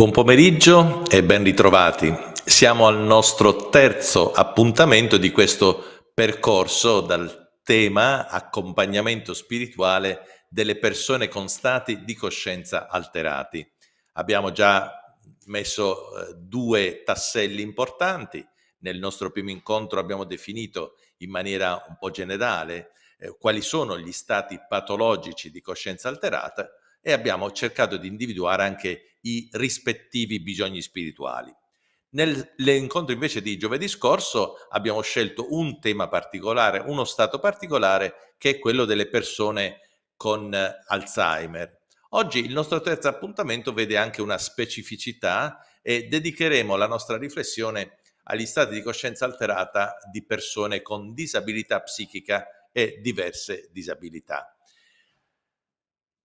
Buon pomeriggio e ben ritrovati. Siamo al nostro terzo appuntamento di questo percorso dal tema accompagnamento spirituale delle persone con stati di coscienza alterati. Abbiamo già messo eh, due tasselli importanti. Nel nostro primo incontro abbiamo definito in maniera un po' generale eh, quali sono gli stati patologici di coscienza alterata e abbiamo cercato di individuare anche i i rispettivi bisogni spirituali. Nell'incontro invece di giovedì scorso abbiamo scelto un tema particolare, uno stato particolare che è quello delle persone con eh, Alzheimer. Oggi il nostro terzo appuntamento vede anche una specificità e dedicheremo la nostra riflessione agli stati di coscienza alterata di persone con disabilità psichica e diverse disabilità.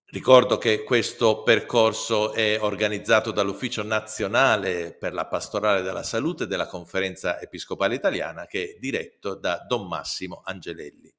Ricordo che questo percorso è organizzato dall'Ufficio nazionale per la pastorale della salute della Conferenza Episcopale Italiana che è diretto da Don Massimo Angelelli.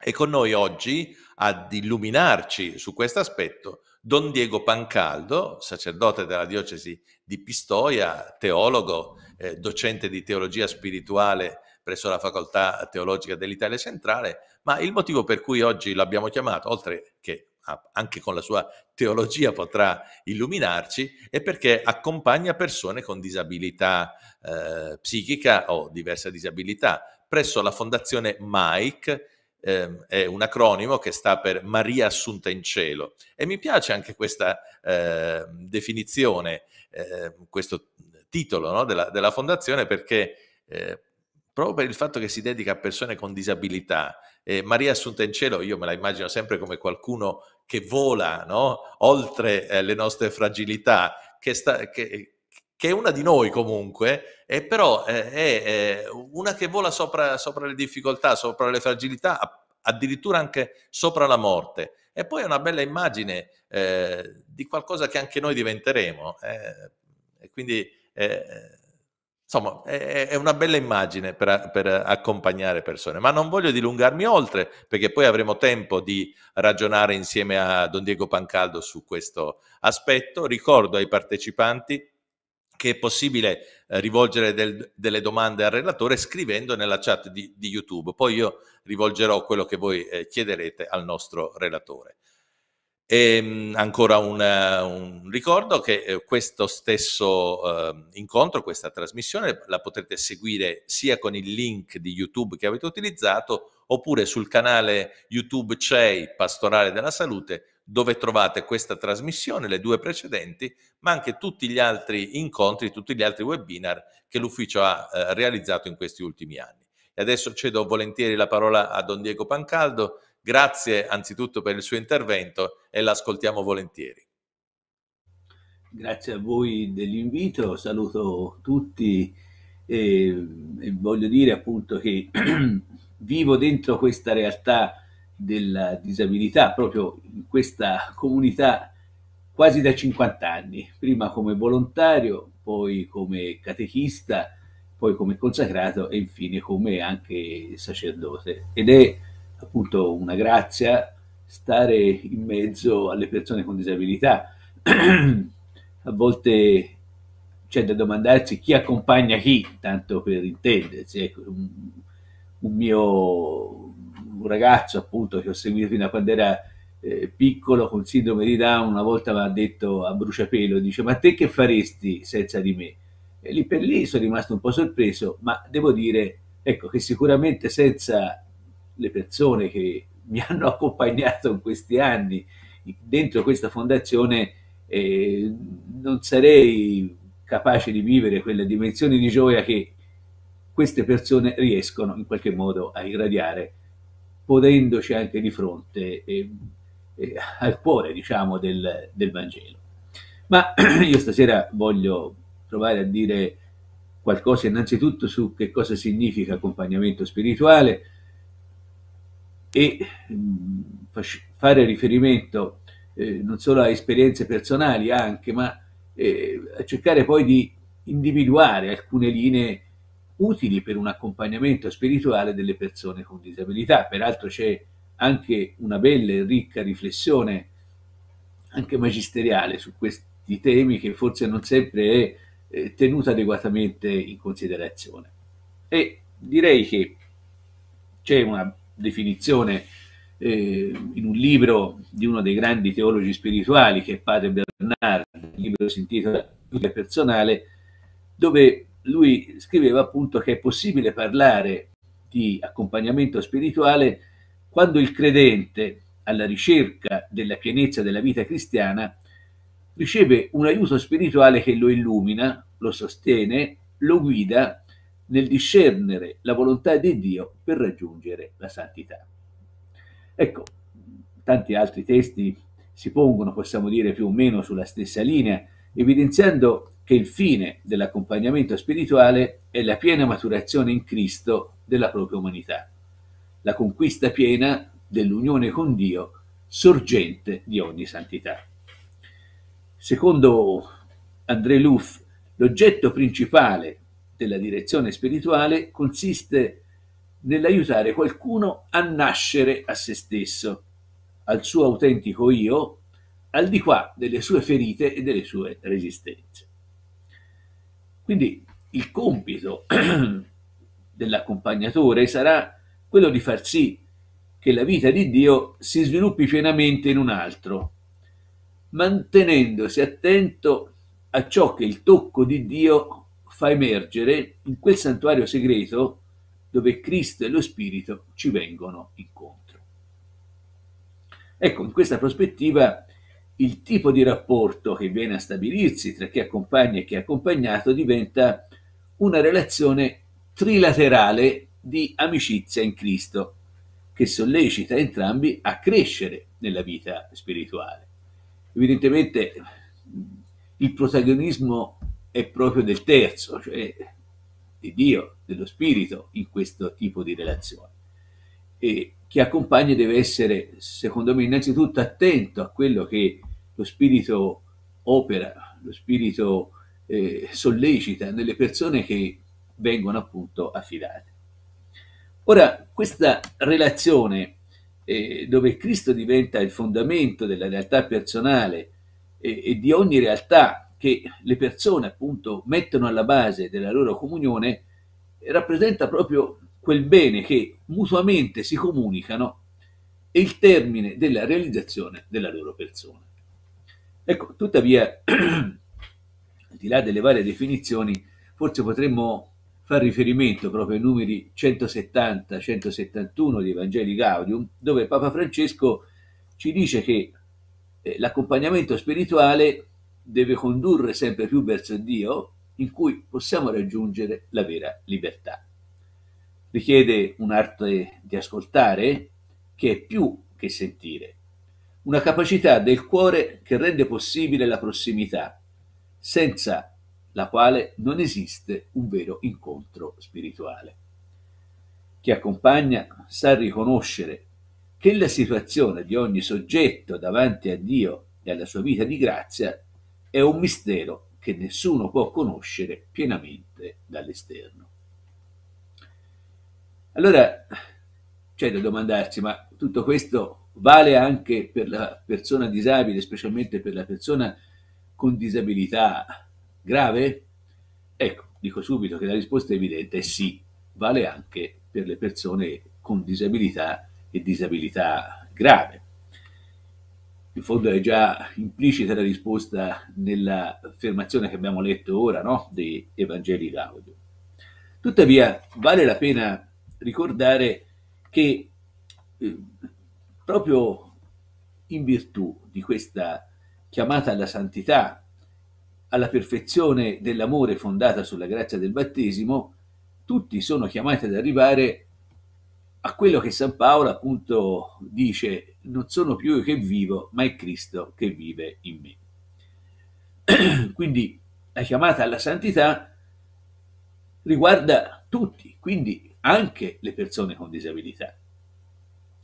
E con noi oggi ad illuminarci su questo aspetto Don Diego Pancaldo, sacerdote della diocesi di Pistoia, teologo, eh, docente di teologia spirituale presso la Facoltà Teologica dell'Italia Centrale, ma il motivo per cui oggi l'abbiamo chiamato, oltre che anche con la sua teologia potrà illuminarci, è perché accompagna persone con disabilità eh, psichica o diversa disabilità presso la fondazione Mike, eh, è un acronimo che sta per Maria Assunta in Cielo. E mi piace anche questa eh, definizione, ehm, questo titolo no, della, della, fondazione perché eh, proprio per il fatto che si dedica a persone con disabilità. Eh, Maria Assunta in Cielo, io me la immagino sempre come qualcuno che vola no? oltre eh, le nostre fragilità, che, sta, che, che, è una di noi comunque, e però eh, è, è, una che vola sopra, sopra, le difficoltà, sopra le fragilità, addirittura anche sopra la morte. E poi è una bella immagine eh, di qualcosa che anche noi diventeremo. Eh, e quindi eh, Insomma, è, una bella immagine per, per, accompagnare persone, ma non voglio dilungarmi oltre perché poi avremo tempo di ragionare insieme a Don Diego Pancaldo su questo aspetto. Ricordo ai partecipanti che è possibile eh, rivolgere del, delle domande al relatore scrivendo nella chat di, di, YouTube. Poi io rivolgerò quello che voi eh, chiederete al nostro relatore. E mm, ancora un, eh, un, ricordo che eh, questo stesso eh, incontro, questa trasmissione, la potrete seguire sia con il link di YouTube che avete utilizzato oppure sul canale YouTube CEI Pastorale della Salute dove trovate questa trasmissione, le due precedenti, ma anche tutti gli altri incontri, tutti gli altri webinar che l'ufficio ha eh, realizzato in questi ultimi anni. E adesso cedo volentieri la parola a Don Diego Pancaldo. Grazie anzitutto per il suo intervento e l'ascoltiamo volentieri. Grazie a voi dell'invito, saluto tutti e, e voglio dire appunto che vivo dentro questa realtà della disabilità, proprio in questa comunità quasi da 50 anni, prima come volontario, poi come catechista, poi come consacrato e infine come anche sacerdote. Ed è appunto una grazia stare in mezzo alle persone con disabilità. a volte c'è da domandarsi chi accompagna chi, tanto per intendersi. Ecco, un, un, mio un ragazzo appunto che ho seguito fino a quando era eh, piccolo con sindrome di Down una volta mi ha detto a bruciapelo, dice ma te che faresti senza di me? E lì per lì sono rimasto un po' sorpreso, ma devo dire ecco, che sicuramente senza le persone che mi hanno accompagnato in questi anni dentro questa fondazione eh, non sarei capace di vivere quelle dimensioni di gioia che queste persone riescono in qualche modo a irradiare, ponendoci anche di fronte eh, eh, al cuore, diciamo, del, del, Vangelo. Ma io stasera voglio provare a dire qualcosa innanzitutto su che cosa significa accompagnamento spirituale, e mm, fare riferimento eh, non solo a esperienze personali anche, ma eh, a cercare poi di individuare alcune linee utili per un accompagnamento spirituale delle persone con disabilità. Peraltro c'è anche una bella e ricca riflessione, anche magisteriale, su questi temi che forse non sempre è eh, tenuta adeguatamente in considerazione. E direi che c'è una definizione eh, in un libro di uno dei grandi teologi spirituali che è padre Bernard, il libro si intitola personale, dove lui scriveva appunto che è possibile parlare di accompagnamento spirituale quando il credente, alla ricerca della pienezza della vita cristiana, riceve un aiuto spirituale che lo illumina, lo sostiene, lo guida nel discernere la volontà di Dio per raggiungere la santità. Ecco, tanti altri testi si pongono, possiamo dire, più o meno sulla stessa linea, evidenziando che il fine dell'accompagnamento spirituale è la piena maturazione in Cristo della propria umanità, la conquista piena dell'unione con Dio, sorgente di ogni santità. Secondo André Luff, l'oggetto principale della direzione spirituale consiste nell'aiutare qualcuno a nascere a se stesso, al suo autentico io, al di qua delle sue ferite e delle sue resistenze. Quindi il compito dell'accompagnatore sarà quello di far sì che la vita di Dio si sviluppi pienamente in un altro, mantenendosi attento a ciò che il tocco di Dio fa emergere in quel santuario segreto dove Cristo e lo Spirito ci vengono incontro. Ecco, in questa prospettiva il tipo di rapporto che viene a stabilirsi tra chi accompagna e chi è accompagnato diventa una relazione trilaterale di amicizia in Cristo, che sollecita entrambi a crescere nella vita spirituale. Evidentemente il protagonismo è proprio del terzo, cioè di Dio, dello Spirito, in questo tipo di relazione. E chi accompagna deve essere, secondo me, innanzitutto attento a quello che lo Spirito opera, lo Spirito eh, sollecita nelle persone che vengono appunto affidate. Ora, questa relazione eh, dove Cristo diventa il fondamento della realtà personale e, eh, e di ogni realtà che le persone appunto mettono alla base della loro comunione rappresenta proprio quel bene che mutuamente si comunicano e il termine della realizzazione della loro persona. Ecco, tuttavia, al di là delle varie definizioni, forse potremmo far riferimento proprio ai numeri 170-171 di Evangeli Gaudium, dove Papa Francesco ci dice che eh, l'accompagnamento spirituale deve condurre sempre più verso Dio, in cui possiamo raggiungere la vera libertà. Richiede un'arte di ascoltare che è più che sentire, una capacità del cuore che rende possibile la prossimità, senza la quale non esiste un vero incontro spirituale. Chi accompagna sa riconoscere che la situazione di ogni soggetto davanti a Dio e alla sua vita di grazia è un mistero che nessuno può conoscere pienamente dall'esterno. Allora c'è da domandarsi, ma tutto questo vale anche per la persona disabile, specialmente per la persona con disabilità grave? Ecco, dico subito che la risposta è evidente, è sì, vale anche per le persone con disabilità e disabilità grave in fondo è già implicita la risposta nell'affermazione che abbiamo letto ora no? dei Evangeli Gaudio. Tuttavia vale la pena ricordare che eh, proprio in virtù di questa chiamata alla santità, alla perfezione dell'amore fondata sulla grazia del battesimo, tutti sono chiamati ad arrivare a a quello che San Paolo appunto dice, non sono più io che vivo, ma è Cristo che vive in me. Quindi la chiamata alla santità riguarda tutti, quindi anche le persone con disabilità.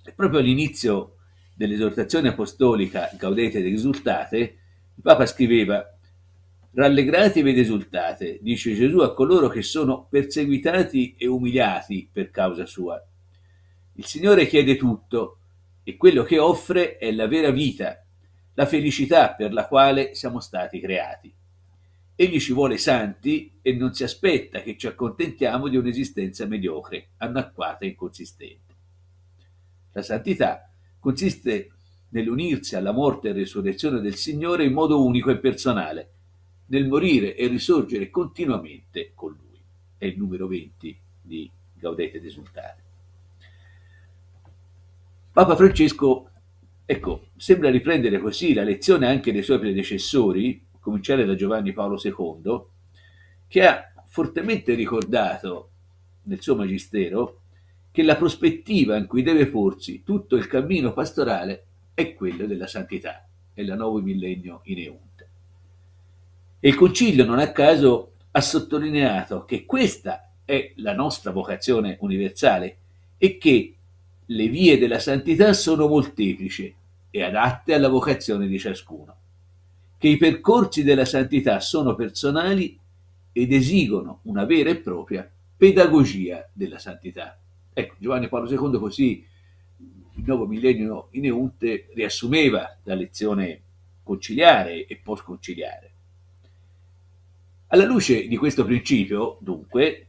E proprio all'inizio dell'esortazione apostolica Gaudete ed esultate, il Papa scriveva Rallegratevi ed esultate, dice Gesù a coloro che sono perseguitati e umiliati per causa sua il Signore chiede tutto e quello che offre è la vera vita, la felicità per la quale siamo stati creati. Egli ci vuole santi e non si aspetta che ci accontentiamo di un'esistenza mediocre, anacquata e inconsistente. La santità consiste nell'unirsi alla morte e resurrezione del Signore in modo unico e personale, nel morire e risorgere continuamente con Lui. È il numero 20 di Gaudete ed Papa Francesco, ecco, sembra riprendere così la lezione anche dei suoi predecessori, a cominciare da Giovanni Paolo II, che ha fortemente ricordato nel suo magistero che la prospettiva in cui deve porsi tutto il cammino pastorale è quella della santità è la nuovo millennio in eunte. E il Concilio non a caso ha sottolineato che questa è la nostra vocazione universale e che le vie della santità sono molteplici e adatte alla vocazione di ciascuno, che i percorsi della santità sono personali ed esigono una vera e propria pedagogia della santità. Ecco, Giovanni Paolo II così il nuovo millennio in Eunte riassumeva la lezione conciliare e post-conciliare. Alla luce di questo principio, dunque,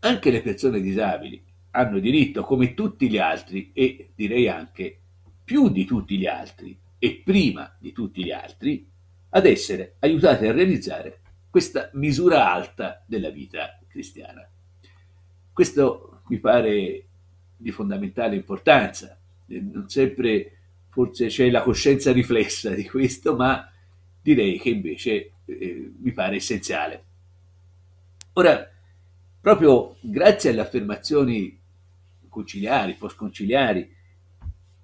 anche le persone disabili hanno diritto come tutti gli altri e direi anche più di tutti gli altri e prima di tutti gli altri ad essere aiutati a realizzare questa misura alta della vita cristiana. Questo mi pare di fondamentale importanza, eh, non sempre forse c'è la coscienza riflessa di questo, ma direi che invece eh, mi pare essenziale. Ora, proprio grazie alle affermazioni conciliari, postconciliari,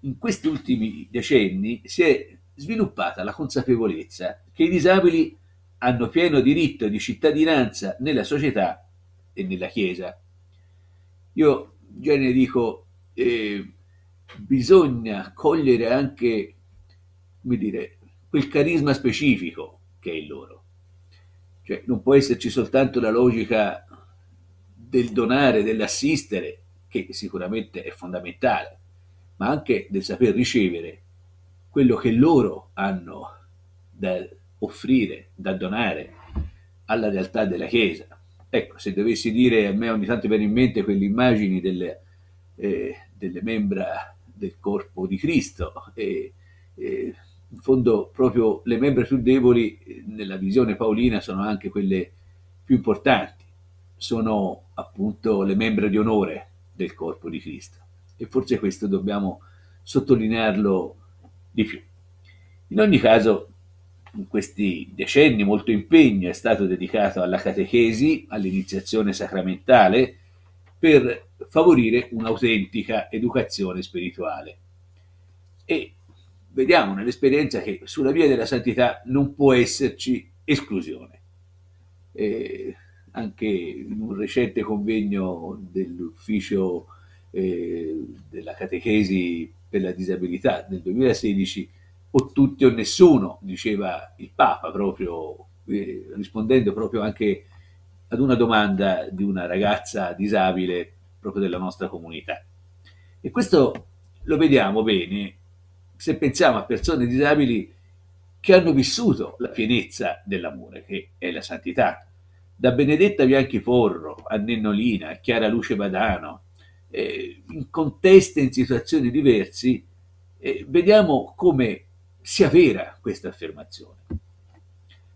in questi ultimi decenni si è sviluppata la consapevolezza che i disabili hanno pieno diritto di cittadinanza nella società e nella Chiesa. Io già ne dico, eh, bisogna cogliere anche, come dire, quel carisma specifico che è il loro. Cioè non può esserci soltanto la logica del donare, dell'assistere, che sicuramente è fondamentale, ma anche del saper ricevere quello che loro hanno da offrire, da donare alla realtà della Chiesa. Ecco, se dovessi dire, a me ogni tanto viene in mente quelle immagini delle, eh, delle membra del corpo di Cristo, e, e, in fondo proprio le membra più deboli eh, nella visione paolina sono anche quelle più importanti, sono appunto le membra di onore, del corpo di Cristo. E forse questo dobbiamo sottolinearlo di più. In ogni caso, in questi decenni molto impegno è stato dedicato alla catechesi, all'iniziazione sacramentale, per favorire un'autentica educazione spirituale. E vediamo nell'esperienza che sulla via della santità non può esserci esclusione. Eh, anche in un recente convegno dell'ufficio eh, della catechesi per la disabilità nel 2016, o tutti o nessuno, diceva il Papa proprio, eh, rispondendo proprio anche ad una domanda di una ragazza disabile proprio della nostra comunità. E questo lo vediamo bene se pensiamo a persone disabili che hanno vissuto la pienezza dell'amore, che è la santità, da Benedetta Bianchi Forro a Nennolina, a Chiara Luce Badano, eh, in contesti e in situazioni diversi, eh, vediamo come sia vera questa affermazione.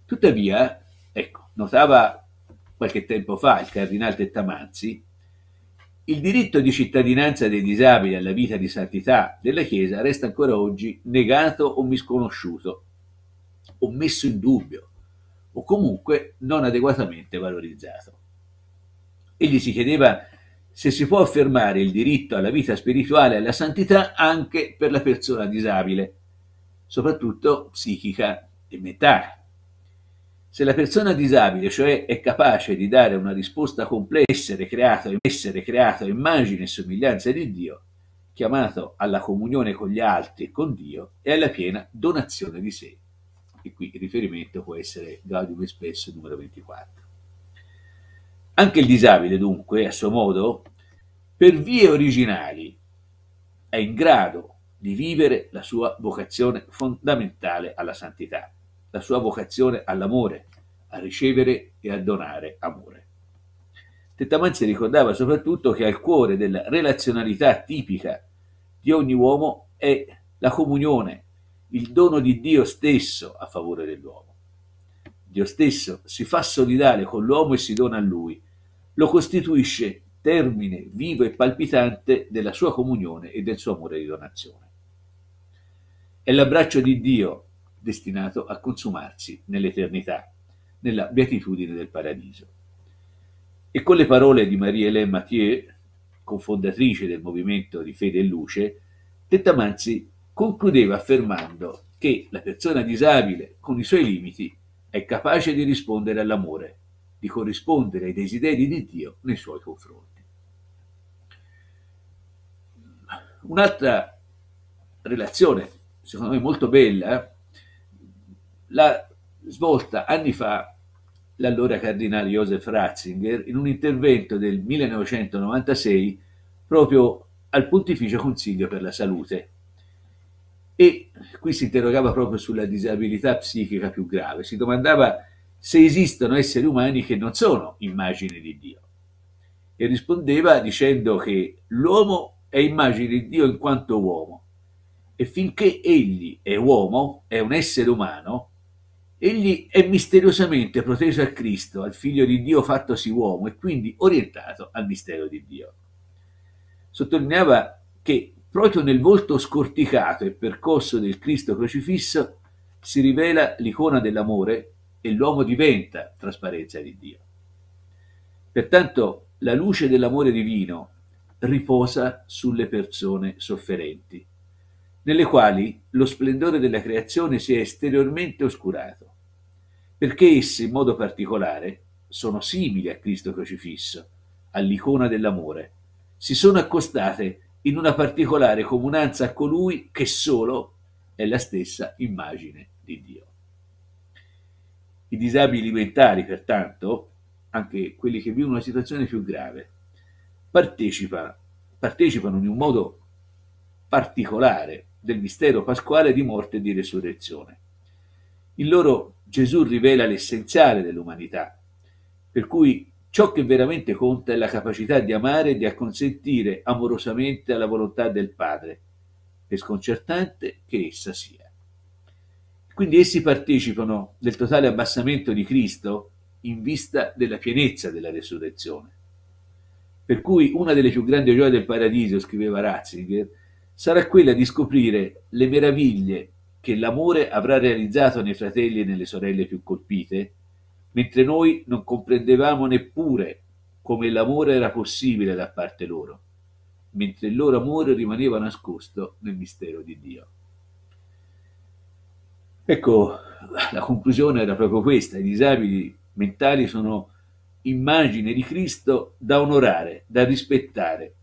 Tuttavia, ecco, notava qualche tempo fa il cardinale Tettamanzi, il diritto di cittadinanza dei disabili alla vita di santità della Chiesa resta ancora oggi negato o misconosciuto o messo in dubbio o comunque non adeguatamente valorizzato. Egli si chiedeva se si può affermare il diritto alla vita spirituale e alla santità anche per la persona disabile, soprattutto psichica e mentale. Se la persona disabile, cioè, è capace di dare una risposta complessa, e essere creato a immagine e somiglianza di Dio, chiamato alla comunione con gli altri e con Dio e alla piena donazione di sé e qui il riferimento può essere Gaudium Espresso numero 24. Anche il disabile, dunque, a suo modo, per vie originali è in grado di vivere la sua vocazione fondamentale alla santità, la sua vocazione all'amore, a ricevere e a donare amore. Tettamanzi ricordava soprattutto che al cuore della relazionalità tipica di ogni uomo è la comunione il dono di Dio stesso a favore dell'uomo. Dio stesso si fa solidale con l'uomo e si dona a lui, lo costituisce termine vivo e palpitante della sua comunione e del suo amore di donazione. È l'abbraccio di Dio destinato a consumarsi nell'eternità, nella beatitudine del paradiso. E con le parole di Marie-Hélène Mathieu, cofondatrice del movimento di Fede e Luce, Tettamanzi concludeva affermando che la persona disabile, con i suoi limiti, è capace di rispondere all'amore, di corrispondere ai desideri di Dio nei suoi confronti. Un'altra relazione, secondo me molto bella, l'ha svolta anni fa l'allora cardinale Joseph Ratzinger in un intervento del 1996 proprio al Pontificio Consiglio per la Salute, e qui si interrogava proprio sulla disabilità psichica più grave, si domandava se esistono esseri umani che non sono immagini di Dio e rispondeva dicendo che l'uomo è immagine di Dio in quanto uomo e finché egli è uomo, è un essere umano, egli è misteriosamente proteso a Cristo, al figlio di Dio fattosi uomo e quindi orientato al mistero di Dio. Sottolineava che Proprio nel volto scorticato e percosso del Cristo crocifisso si rivela l'icona dell'amore e l'uomo diventa trasparenza di Dio. Pertanto la luce dell'amore divino riposa sulle persone sofferenti, nelle quali lo splendore della creazione si è esteriormente oscurato, perché esse in modo particolare sono simili a Cristo crocifisso, all'icona dell'amore, si sono accostate a in una particolare comunanza a colui che solo è la stessa immagine di Dio. I disabili mentali, pertanto, anche quelli che vivono una situazione più grave, partecipa, partecipano in un modo particolare del mistero pasquale di morte e di resurrezione. In loro Gesù rivela l'essenziale dell'umanità, per cui Ciò che veramente conta è la capacità di amare e di acconsentire amorosamente alla volontà del Padre, per sconcertante che essa sia. Quindi essi partecipano del totale abbassamento di Cristo in vista della pienezza della resurrezione. Per cui una delle più grandi gioie del paradiso, scriveva Ratzinger, sarà quella di scoprire le meraviglie che l'amore avrà realizzato nei fratelli e nelle sorelle più colpite mentre noi non comprendevamo neppure come l'amore era possibile da parte loro, mentre il loro amore rimaneva nascosto nel mistero di Dio. Ecco, la conclusione era proprio questa, i disabili mentali sono immagine di Cristo da onorare, da rispettare,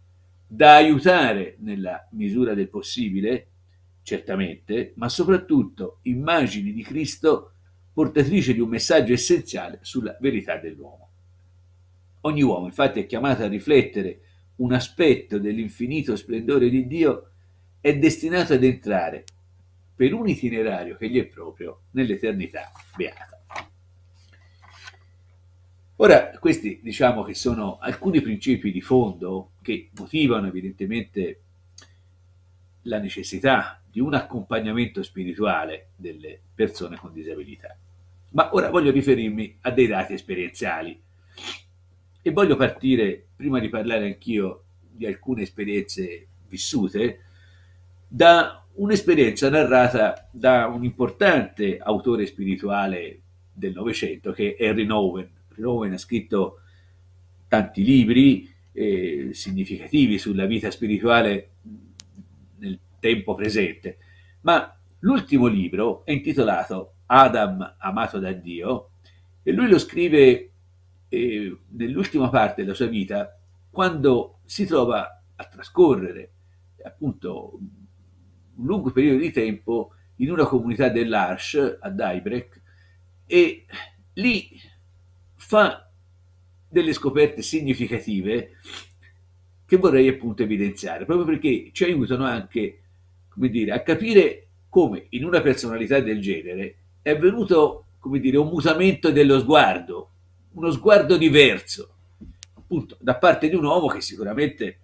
da aiutare nella misura del possibile, certamente, ma soprattutto immagini di Cristo da portatrice di un messaggio essenziale sulla verità dell'uomo. Ogni uomo infatti è chiamato a riflettere un aspetto dell'infinito splendore di Dio, è destinato ad entrare, per un itinerario che gli è proprio, nell'eternità beata. Ora, questi diciamo che sono alcuni principi di fondo che motivano evidentemente la necessità di un accompagnamento spirituale delle persone con disabilità. Ma ora voglio riferirmi a dei dati esperienziali e voglio partire, prima di parlare anch'io di alcune esperienze vissute, da un'esperienza narrata da un importante autore spirituale del Novecento che è Henry Nowen. Nowen ha scritto tanti libri eh, significativi sulla vita spirituale tempo presente, ma l'ultimo libro è intitolato Adam amato da Dio e lui lo scrive eh, nell'ultima parte della sua vita quando si trova a trascorrere appunto un lungo periodo di tempo in una comunità dell'Arsh a Daibrek e lì fa delle scoperte significative che vorrei appunto evidenziare, proprio perché ci aiutano anche a come dire, a capire come in una personalità del genere è venuto come dire, un mutamento dello sguardo, uno sguardo diverso, appunto, da parte di un uomo che sicuramente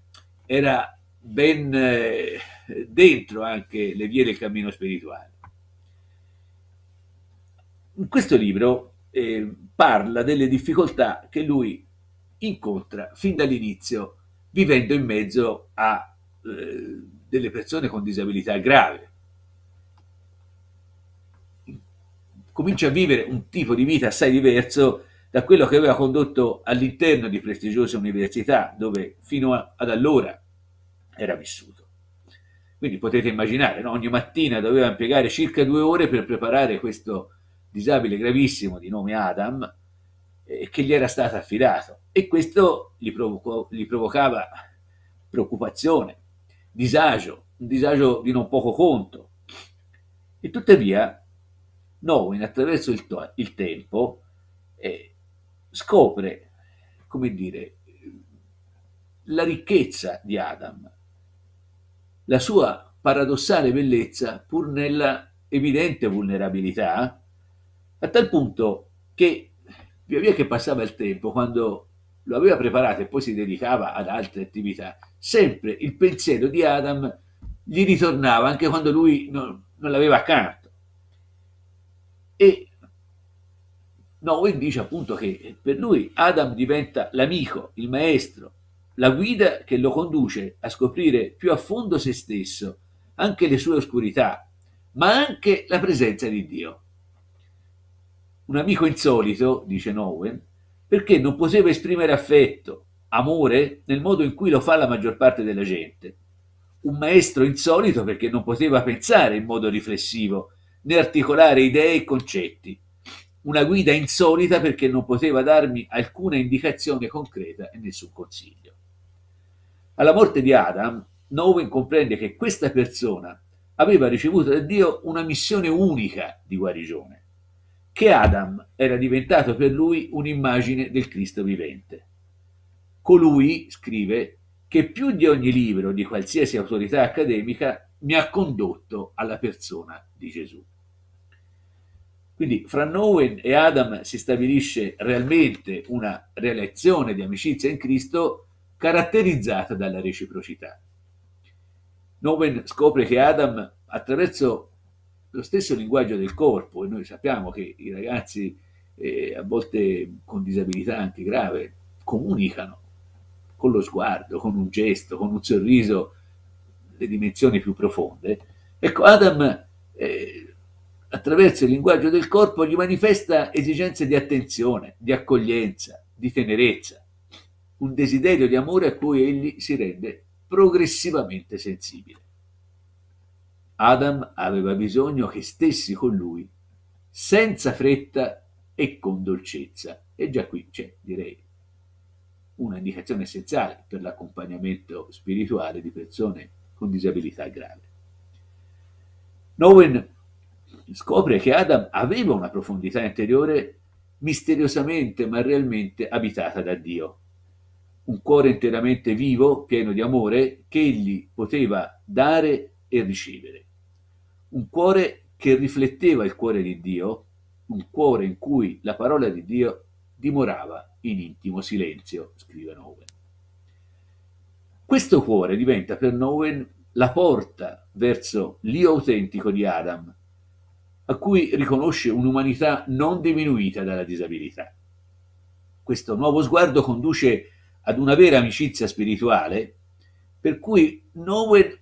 era ben eh, dentro anche le vie del cammino spirituale. In questo libro eh, parla delle difficoltà che lui incontra fin dall'inizio, vivendo in mezzo a... Eh, delle persone con disabilità grave. Comincia a vivere un tipo di vita assai diverso da quello che aveva condotto all'interno di prestigiose università, dove fino a, ad allora era vissuto. Quindi potete immaginare, no? ogni mattina doveva impiegare circa due ore per preparare questo disabile gravissimo di nome Adam, eh, che gli era stato affidato. E questo gli, provo- gli provocava preoccupazione, disagio, un disagio di non poco conto. E tuttavia Nowen attraverso il, to- il tempo eh, scopre, come dire, la ricchezza di Adam, la sua paradossale bellezza pur nella evidente vulnerabilità, a tal punto che via via che passava il tempo, quando lo aveva preparato e poi si dedicava ad altre attività, sempre il pensiero di Adam gli ritornava anche quando lui non, non l'aveva accanto. E Noel dice appunto che per lui Adam diventa l'amico, il maestro, la guida che lo conduce a scoprire più a fondo se stesso, anche le sue oscurità, ma anche la presenza di Dio. Un amico insolito, dice Noel, perché non poteva esprimere affetto, amore, nel modo in cui lo fa la maggior parte della gente. Un maestro insolito perché non poteva pensare in modo riflessivo, né articolare idee e concetti. Una guida insolita perché non poteva darmi alcuna indicazione concreta e nessun consiglio. Alla morte di Adam, Nowen comprende che questa persona aveva ricevuto da Dio una missione unica di guarigione che Adam era diventato per lui un'immagine del Cristo vivente. Colui, scrive, che più di ogni libro di qualsiasi autorità accademica mi ha condotto alla persona di Gesù. Quindi fra Nowen e Adam si stabilisce realmente una relazione di amicizia in Cristo caratterizzata dalla reciprocità. Nowen scopre che Adam, attraverso lo stesso linguaggio del corpo e noi sappiamo che i ragazzi eh, a volte con disabilità anche grave comunicano con lo sguardo, con un gesto, con un sorriso le dimensioni più profonde. Ecco, Adam eh, attraverso il linguaggio del corpo gli manifesta esigenze di attenzione, di accoglienza, di tenerezza, un desiderio di amore a cui egli si rende progressivamente sensibile. Adam aveva bisogno che stessi con lui, senza fretta e con dolcezza. E già qui c'è, direi, una indicazione essenziale per l'accompagnamento spirituale di persone con disabilità grave. Nowen scopre che Adam aveva una profondità interiore misteriosamente ma realmente abitata da Dio, un cuore interamente vivo, pieno di amore, che egli poteva dare e ricevere un cuore che rifletteva il cuore di Dio, un cuore in cui la parola di Dio dimorava in intimo silenzio, scrive Nowen. Questo cuore diventa per Nowen la porta verso l'io autentico di Adam, a cui riconosce un'umanità non diminuita dalla disabilità. Questo nuovo sguardo conduce ad una vera amicizia spirituale, per cui Nowen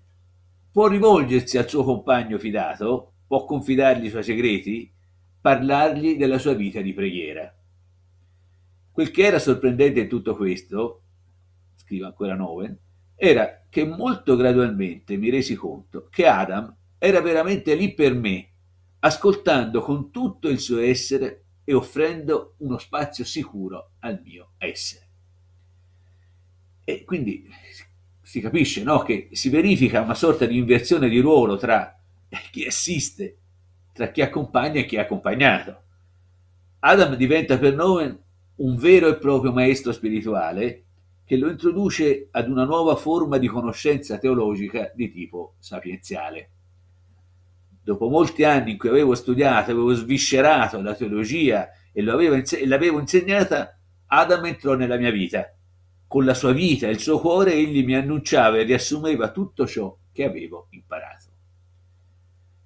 può rivolgersi al suo compagno fidato, può confidargli i suoi segreti, parlargli della sua vita di preghiera. Quel che era sorprendente in tutto questo, scrive ancora Noven, era che molto gradualmente mi resi conto che Adam era veramente lì per me, ascoltando con tutto il suo essere e offrendo uno spazio sicuro al mio essere. E quindi si capisce no? che si verifica una sorta di inversione di ruolo tra chi assiste, tra chi accompagna e chi è accompagnato. Adam diventa per Noven un vero e proprio maestro spirituale che lo introduce ad una nuova forma di conoscenza teologica di tipo sapienziale. Dopo molti anni in cui avevo studiato, avevo sviscerato la teologia e, l'avevo insegnata, Adam entrò nella mia vita con la sua vita e il suo cuore egli mi annunciava e riassumeva tutto ciò che avevo imparato.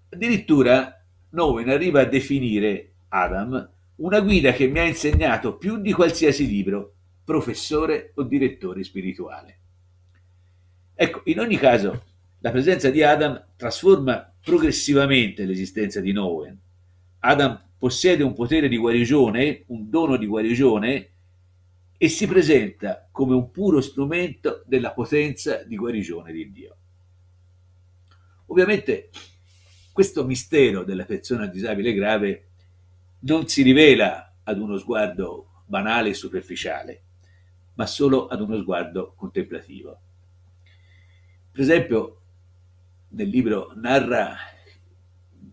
Addirittura Nowen arriva a definire Adam una guida che mi ha insegnato più di qualsiasi libro, professore o direttore spirituale. Ecco, in ogni caso, la presenza di Adam trasforma progressivamente l'esistenza di Nowen. Adam possiede un potere di guarigione, un dono di guarigione e si presenta come un puro strumento della potenza di guarigione di Dio. Ovviamente questo mistero della persona disabile grave non si rivela ad uno sguardo banale e superficiale, ma solo ad uno sguardo contemplativo. Per esempio, nel libro narra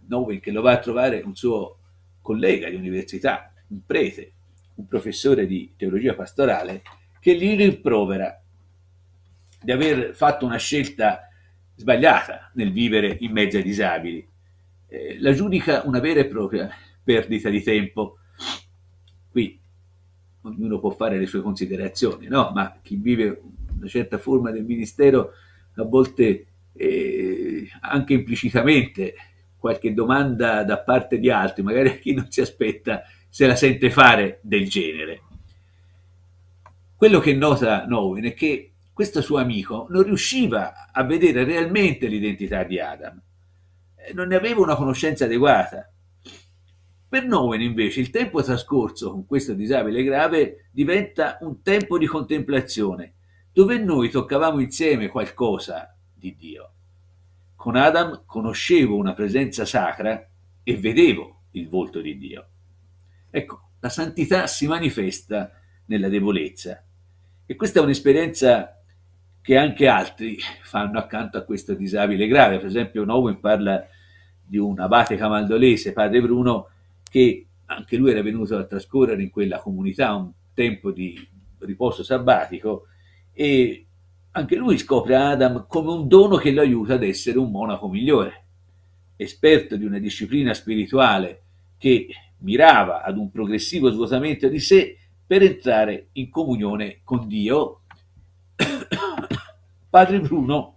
Nowen che lo va a trovare un suo collega di università, un prete, un professore di teologia pastorale, che gli rimprovera di aver fatto una scelta sbagliata nel vivere in mezzo ai disabili. Eh, la giudica una vera e propria perdita di tempo. Qui ognuno può fare le sue considerazioni, no? ma chi vive una certa forma del ministero a volte eh, anche implicitamente qualche domanda da parte di altri, magari a chi non si aspetta se la sente fare del genere. Quello che nota Nowen è che questo suo amico non riusciva a vedere realmente l'identità di Adam, eh, non ne aveva una conoscenza adeguata. Per Nowen invece il tempo trascorso con questo disabile grave diventa un tempo di contemplazione, dove noi toccavamo insieme qualcosa di Dio. Con Adam conoscevo una presenza sacra e vedevo il volto di Dio. Ecco, la santità si manifesta nella debolezza. E questa è un'esperienza che anche altri fanno accanto a questo disabile grave. Per esempio, Nowen parla di un abate camaldolese, padre Bruno, che anche lui era venuto a trascorrere in quella comunità un tempo di riposo sabbatico e anche lui scopre Adam come un dono che lo aiuta ad essere un monaco migliore, esperto di una disciplina spirituale che mirava ad un progressivo svuotamento di sé per entrare in comunione con Dio, padre Bruno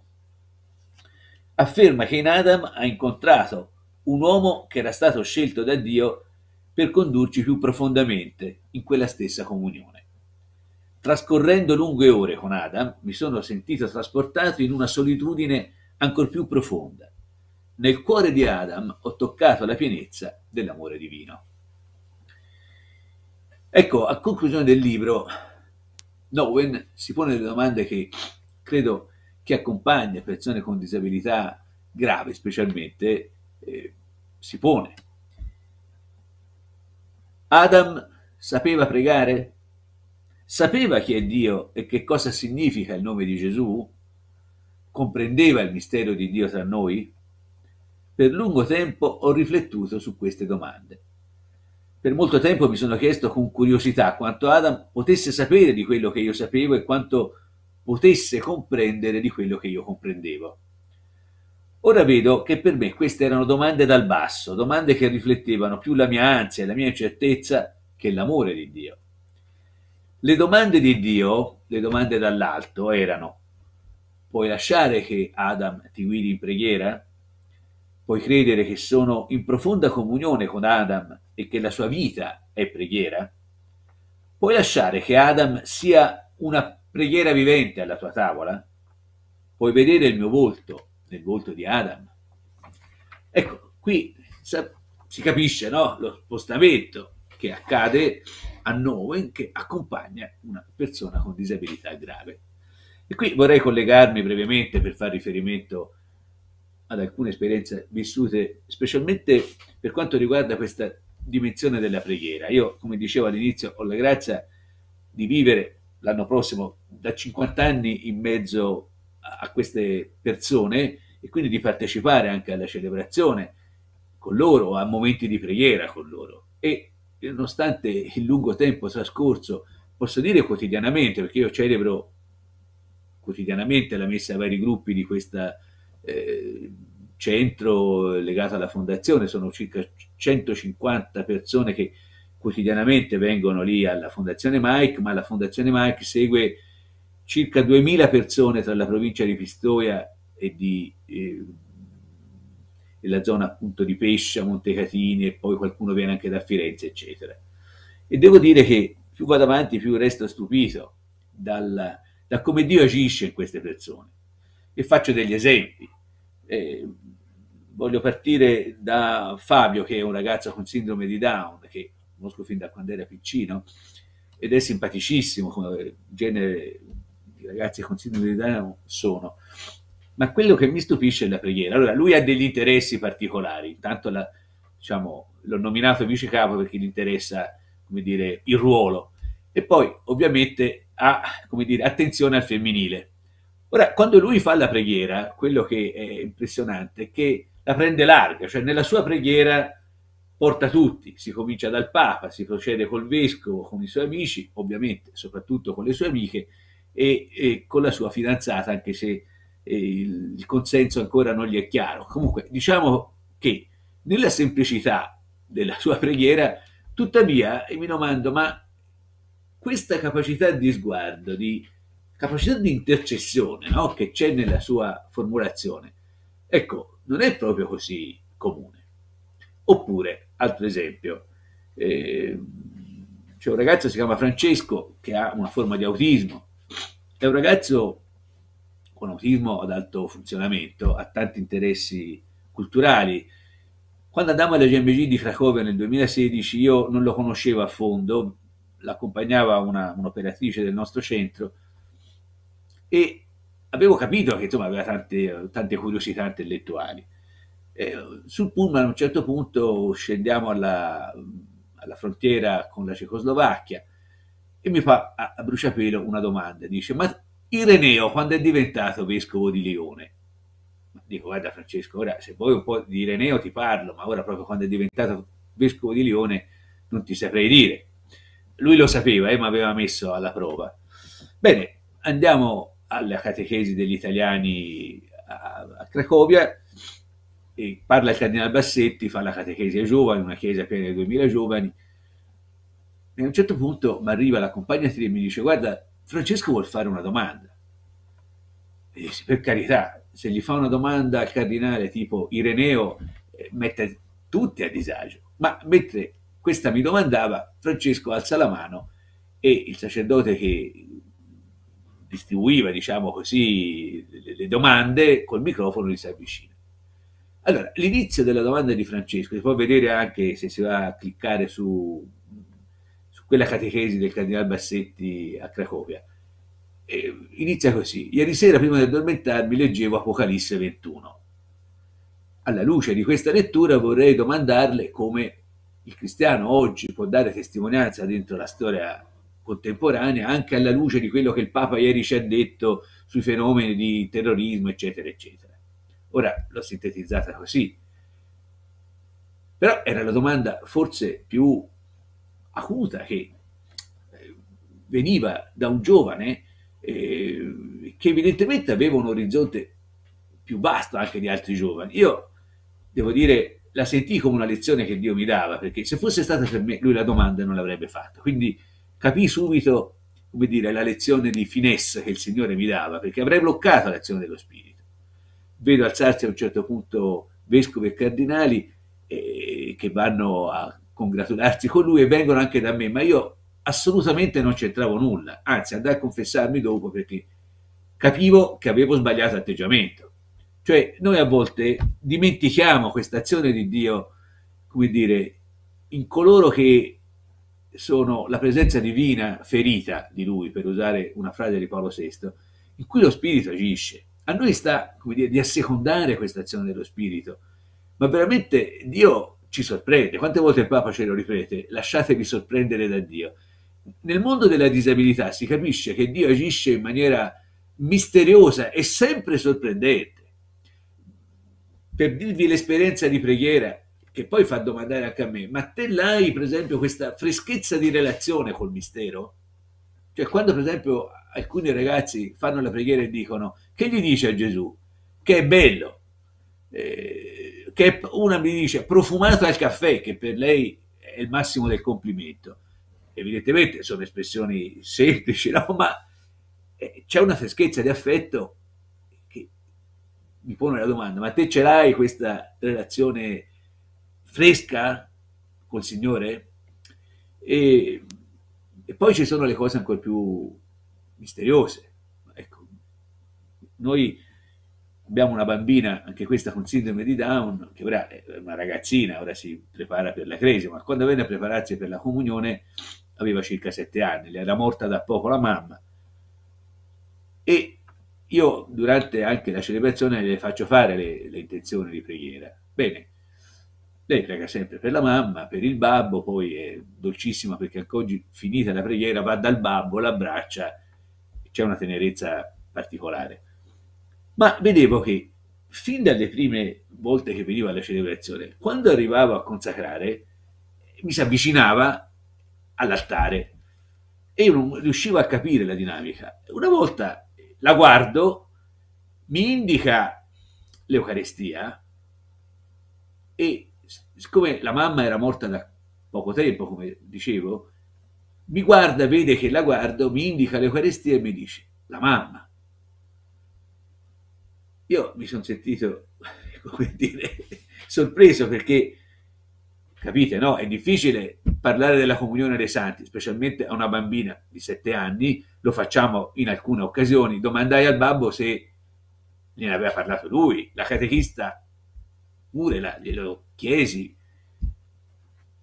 afferma che in Adam ha incontrato un uomo che era stato scelto da Dio per condurci più profondamente in quella stessa comunione. Trascorrendo lunghe ore con Adam, mi sono sentito trasportato in una solitudine ancor più profonda. Nel cuore di Adam ho toccato la pienezza dell'amore divino. Ecco, a conclusione del libro, Nowen si pone delle domande che credo chi accompagna persone con disabilità grave specialmente eh, si pone. Adam sapeva pregare? Sapeva chi è Dio e che cosa significa il nome di Gesù? Comprendeva il mistero di Dio tra noi? Per lungo tempo ho riflettuto su queste domande. Per molto tempo mi sono chiesto con curiosità quanto Adam potesse sapere di quello che io sapevo e quanto potesse comprendere di quello che io comprendevo. Ora vedo che per me queste erano domande dal basso, domande che riflettevano più la mia ansia e la mia incertezza che l'amore di Dio. Le domande di Dio, le domande dall'alto, erano Puoi lasciare che Adam ti guidi in preghiera? Puoi credere che sono in profonda comunione con Adam e che la sua vita è preghiera, puoi lasciare che Adam sia una preghiera vivente alla tua tavola? Puoi vedere il mio volto nel volto di Adam? Ecco, qui si capisce no? lo spostamento che accade a noi che accompagna una persona con disabilità grave. E qui vorrei collegarmi brevemente per fare riferimento ad alcune esperienze vissute, specialmente per quanto riguarda questa dimensione della preghiera. Io, come dicevo all'inizio, ho la grazia di vivere l'anno prossimo da 50 anni in mezzo a queste persone e quindi di partecipare anche alla celebrazione con loro, a momenti di preghiera con loro. E nonostante il lungo tempo trascorso, posso dire quotidianamente, perché io celebro quotidianamente la messa a vari gruppi di questa... Eh, centro legato alla fondazione, sono circa 150 persone che quotidianamente vengono lì alla fondazione Mike, ma la fondazione Mike segue circa 2000 persone tra la provincia di Pistoia e, di, eh, e la zona appunto di Pescia, Montecatini e poi qualcuno viene anche da Firenze, eccetera. E devo dire che più vado avanti più resto stupito dal, da come Dio agisce in queste persone. E faccio degli esempi. Eh, voglio partire da Fabio, che è un ragazzo con sindrome di Down, che conosco fin da quando era piccino, ed è simpaticissimo, come genere i ragazzi con sindrome di Down sono. Ma quello che mi stupisce è la preghiera. Allora, lui ha degli interessi particolari, intanto la, diciamo, l'ho nominato vice capo perché gli interessa come dire, il ruolo, e poi ovviamente ha come dire, attenzione al femminile. Ora, quando lui fa la preghiera, quello che è impressionante è che la prende larga, cioè nella sua preghiera porta tutti, si comincia dal Papa, si procede col Vescovo, con i suoi amici, ovviamente soprattutto con le sue amiche e, e con la sua fidanzata, anche se eh, il consenso ancora non gli è chiaro. Comunque diciamo che nella semplicità della sua preghiera, tuttavia, e mi domando, ma questa capacità di sguardo, di capacità di intercessione no? che c'è nella sua formulazione, ecco, non è proprio così comune. Oppure, altro esempio, eh, c'è un ragazzo che si chiama Francesco che ha una forma di autismo, è un ragazzo con autismo ad alto funzionamento, ha tanti interessi culturali. Quando andammo alla GMG di Cracovia nel 2016 io non lo conoscevo a fondo, l'accompagnava una, un'operatrice del nostro centro e avevo capito che insomma, aveva tante, tante curiosità intellettuali. E sul Pullman a un certo punto scendiamo alla, alla frontiera con la Cecoslovacchia e mi fa a, a bruciapelo una domanda, dice ma Ireneo quando è diventato vescovo di Lione? Dico guarda Francesco, ora se vuoi un po' di Ireneo ti parlo, ma ora proprio quando è diventato vescovo di Lione non ti saprei dire. Lui lo sapeva e eh, mi aveva messo alla prova. Bene, andiamo alla catechesi degli italiani a, a Cracovia, parla il cardinale Bassetti, fa la catechesi ai giovani, una chiesa piena di 2000 giovani, e a un certo punto mi arriva la compagnatrice e mi dice guarda, Francesco vuol fare una domanda. E dice, per carità, se gli fa una domanda al cardinale tipo Ireneo, eh, mette tutti a disagio. Ma mentre questa mi domandava, Francesco alza la mano e il sacerdote che distribuiva, diciamo così, le, le domande, col microfono gli si avvicina. Allora, l'inizio della domanda di Francesco, si può vedere anche se si va a cliccare su, su quella catechesi del cardinale Bassetti a Cracovia. Eh, inizia così. Ieri sera, prima di addormentarmi, leggevo Apocalisse 21. Alla luce di questa lettura vorrei domandarle come il cristiano oggi può dare testimonianza dentro la storia contemporanea anche alla luce di quello che il Papa ieri ci ha detto sui fenomeni di terrorismo, eccetera, eccetera. Ora l'ho sintetizzata così, però era la domanda forse più acuta che eh, veniva da un giovane eh, che evidentemente aveva un orizzonte più vasto anche di altri giovani. Io devo dire, la sentì come una lezione che Dio mi dava, perché se fosse stata per me, lui la domanda non l'avrebbe fatta. Quindi capii subito, come dire, la lezione di finesse che il Signore mi dava, perché avrei bloccato l'azione dello Spirito. Vedo alzarsi a un certo punto vescovi e cardinali eh, che vanno a congratularsi con lui e vengono anche da me, ma io assolutamente non c'entravo nulla, anzi andai a confessarmi dopo perché capivo che avevo sbagliato atteggiamento. Cioè noi a volte dimentichiamo questa azione di Dio, come dire, in coloro che sono la presenza divina ferita di lui, per usare una frase di Paolo VI, in cui lo spirito agisce. A noi sta, come dire, di assecondare questa azione dello spirito, ma veramente Dio ci sorprende. Quante volte il Papa ce lo ripete? Lasciatevi sorprendere da Dio. Nel mondo della disabilità si capisce che Dio agisce in maniera misteriosa e sempre sorprendente. Per dirvi l'esperienza di preghiera, che poi fa domandare anche a me, ma te l'hai per esempio questa freschezza di relazione col mistero? Cioè quando per esempio alcuni ragazzi fanno la preghiera e dicono che gli dice a Gesù? Che è bello, eh, che una mi dice profumato al caffè, che per lei è il massimo del complimento. Evidentemente sono espressioni semplici, no? ma eh, c'è una freschezza di affetto che mi pone la domanda, ma te ce l'hai questa relazione? fresca col Signore. E, e poi ci sono le cose ancora più misteriose. Ecco, noi abbiamo una bambina, anche questa con sindrome di Down, che ora è una ragazzina, ora si prepara per la cresima, ma quando venne a prepararsi per la comunione aveva circa sette anni, le era morta da poco la mamma. E io durante anche la celebrazione le faccio fare le, le intenzioni di preghiera. Bene, lei prega sempre per la mamma, per il babbo, poi è dolcissima perché anche oggi, finita la preghiera, va dal babbo, l'abbraccia, c'è una tenerezza particolare. Ma vedevo che fin dalle prime volte che veniva alla celebrazione, quando arrivavo a consacrare, mi si avvicinava all'altare e io non riuscivo a capire la dinamica. Una volta la guardo, mi indica l'Eucarestia e siccome la mamma era morta da poco tempo, come dicevo, mi guarda, vede che la guardo, mi indica l'Eucaristia e mi dice, la mamma. Io mi sono sentito, come dire, sorpreso perché, capite, no? È difficile parlare della comunione dei santi, specialmente a una bambina di sette anni, lo facciamo in alcune occasioni. Domandai al babbo se ne aveva parlato lui, la catechista pure la, glielo chiesi,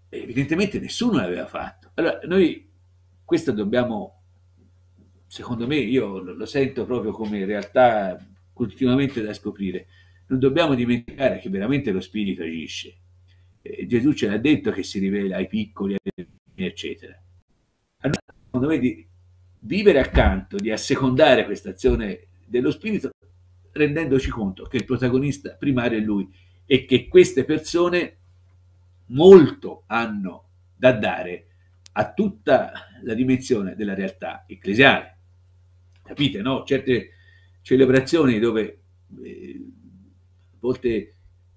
evidentemente nessuno l'aveva fatto. Allora noi questo dobbiamo, secondo me, io lo sento proprio come realtà continuamente da scoprire, non dobbiamo dimenticare che veramente lo Spirito agisce. Eh, Gesù ce l'ha detto che si rivela ai piccoli, eccetera. Allora, secondo me, di vivere accanto, di assecondare questa azione dello Spirito, rendendoci conto che il protagonista primario è lui e che queste persone molto hanno da dare a tutta la dimensione della realtà ecclesiale. Capite, no? Certe celebrazioni dove eh, a volte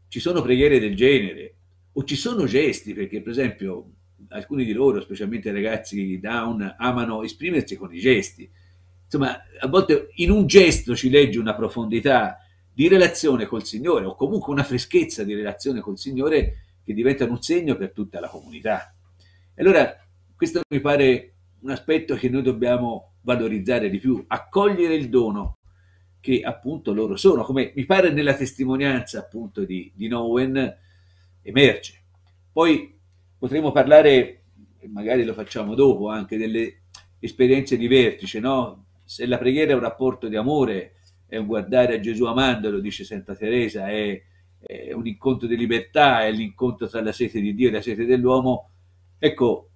ci sono preghiere del genere o ci sono gesti, perché per esempio alcuni di loro, specialmente i ragazzi down, amano esprimersi con i gesti. Insomma, a volte in un gesto ci legge una profondità di relazione col Signore o comunque una freschezza di relazione col Signore che diventano un segno per tutta la comunità. E allora questo mi pare un aspetto che noi dobbiamo valorizzare di più, accogliere il dono che appunto loro sono, come mi pare nella testimonianza appunto di, di Nowen emerge. Poi potremo parlare, magari lo facciamo dopo, anche delle esperienze di vertice, no? Se la preghiera è un rapporto di amore, è un guardare a Gesù amandolo, dice Santa Teresa, è, è un incontro di libertà, è l'incontro tra la sete di Dio e la sete dell'uomo. Ecco,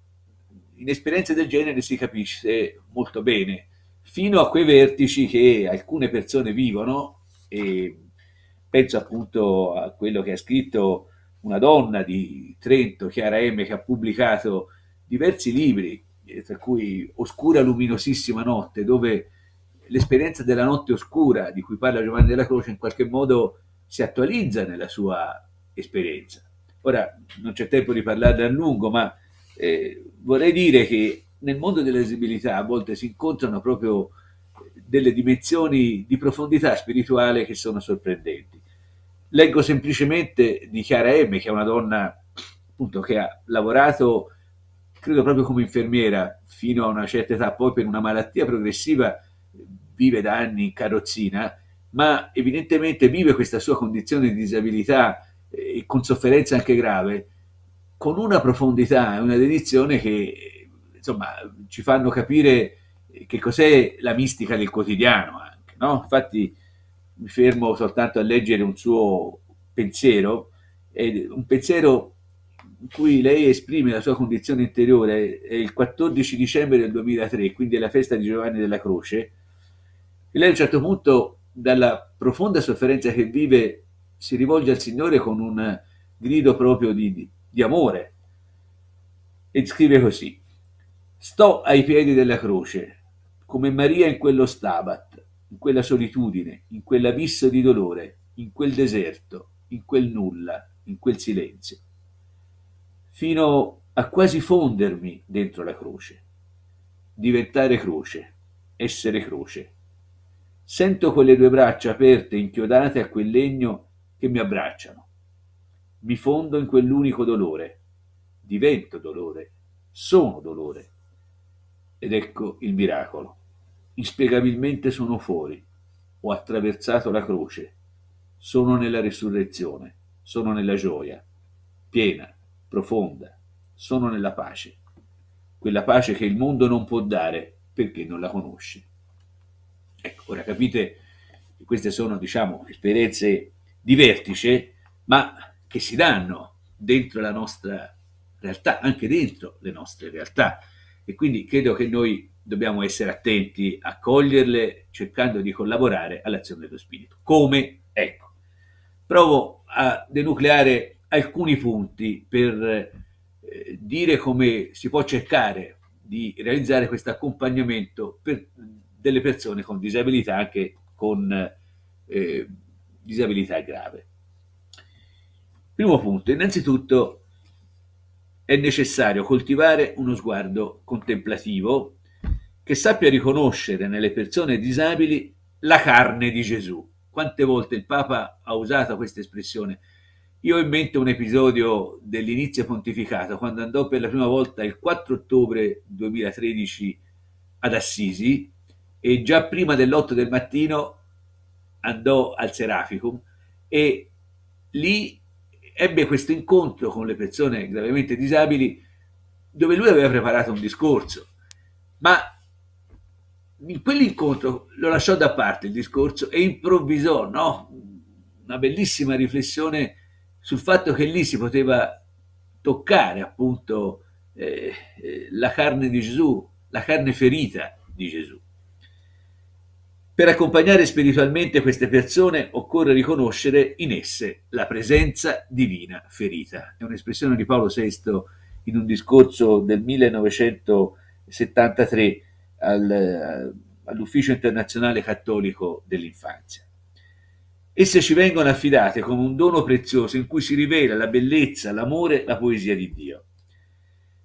in esperienze del genere si capisce molto bene, fino a quei vertici che alcune persone vivono, e penso appunto a quello che ha scritto una donna di Trento, Chiara M, che ha pubblicato diversi libri, eh, tra cui Oscura luminosissima notte, dove l'esperienza della notte oscura di cui parla Giovanni della Croce in qualche modo si attualizza nella sua esperienza. Ora non c'è tempo di parlarne a lungo, ma eh, vorrei dire che nel mondo dell'esibilità a volte si incontrano proprio eh, delle dimensioni di profondità spirituale che sono sorprendenti. Leggo semplicemente di Chiara M, che è una donna appunto, che ha lavorato, credo proprio come infermiera, fino a una certa età, poi per una malattia progressiva vive da anni in carrozzina, ma evidentemente vive questa sua condizione di disabilità e eh, con sofferenza anche grave, con una profondità e eh, una dedizione che eh, insomma ci fanno capire che cos'è la mistica del quotidiano anche, no? Infatti mi fermo soltanto a leggere un suo pensiero, un pensiero in cui lei esprime la sua condizione interiore, è il 14 dicembre del 2003, quindi è la festa di Giovanni della Croce, e lei a un certo punto, dalla profonda sofferenza che vive, si rivolge al Signore con un grido proprio di, di amore e scrive così, sto ai piedi della croce, come Maria in quello stabat, in quella solitudine, in quell'abisso di dolore, in quel deserto, in quel nulla, in quel silenzio, fino a quasi fondermi dentro la croce, diventare croce, essere croce. Sento quelle due braccia aperte, inchiodate a quel legno che mi abbracciano. Mi fondo in quell'unico dolore. Divento dolore. Sono dolore. Ed ecco il miracolo. Inspiegabilmente sono fuori. Ho attraversato la croce. Sono nella risurrezione. Sono nella gioia. Piena, profonda. Sono nella pace. Quella pace che il mondo non può dare perché non la conosce. Ecco, ora capite che queste sono, diciamo, esperienze di vertice, ma che si danno dentro la nostra realtà, anche dentro le nostre realtà. E quindi credo che noi dobbiamo essere attenti a coglierle cercando di collaborare all'azione dello spirito. Come? Ecco, provo a denucleare alcuni punti per eh, dire come si può cercare di realizzare questo accompagnamento per delle persone con disabilità anche con eh, disabilità grave. Primo punto, innanzitutto è necessario coltivare uno sguardo contemplativo che sappia riconoscere nelle persone disabili la carne di Gesù. Quante volte il Papa ha usato questa espressione? Io ho in mente un episodio dell'inizio pontificato, quando andò per la prima volta il 4 ottobre 2013 ad Assisi, e già prima dell'8 del mattino andò al Seraficum e lì ebbe questo incontro con le persone gravemente disabili dove lui aveva preparato un discorso, ma in quell'incontro lo lasciò da parte il discorso e improvvisò no? una bellissima riflessione sul fatto che lì si poteva toccare appunto eh, eh la carne di Gesù, la carne ferita di Gesù. Per accompagnare spiritualmente queste persone occorre riconoscere in esse la presenza divina ferita. È un'espressione di Paolo VI in un discorso del 1973 al, all'Ufficio internazionale cattolico dell'infanzia. Esse ci vengono affidate come un dono prezioso in cui si rivela la bellezza, l'amore, la poesia di Dio.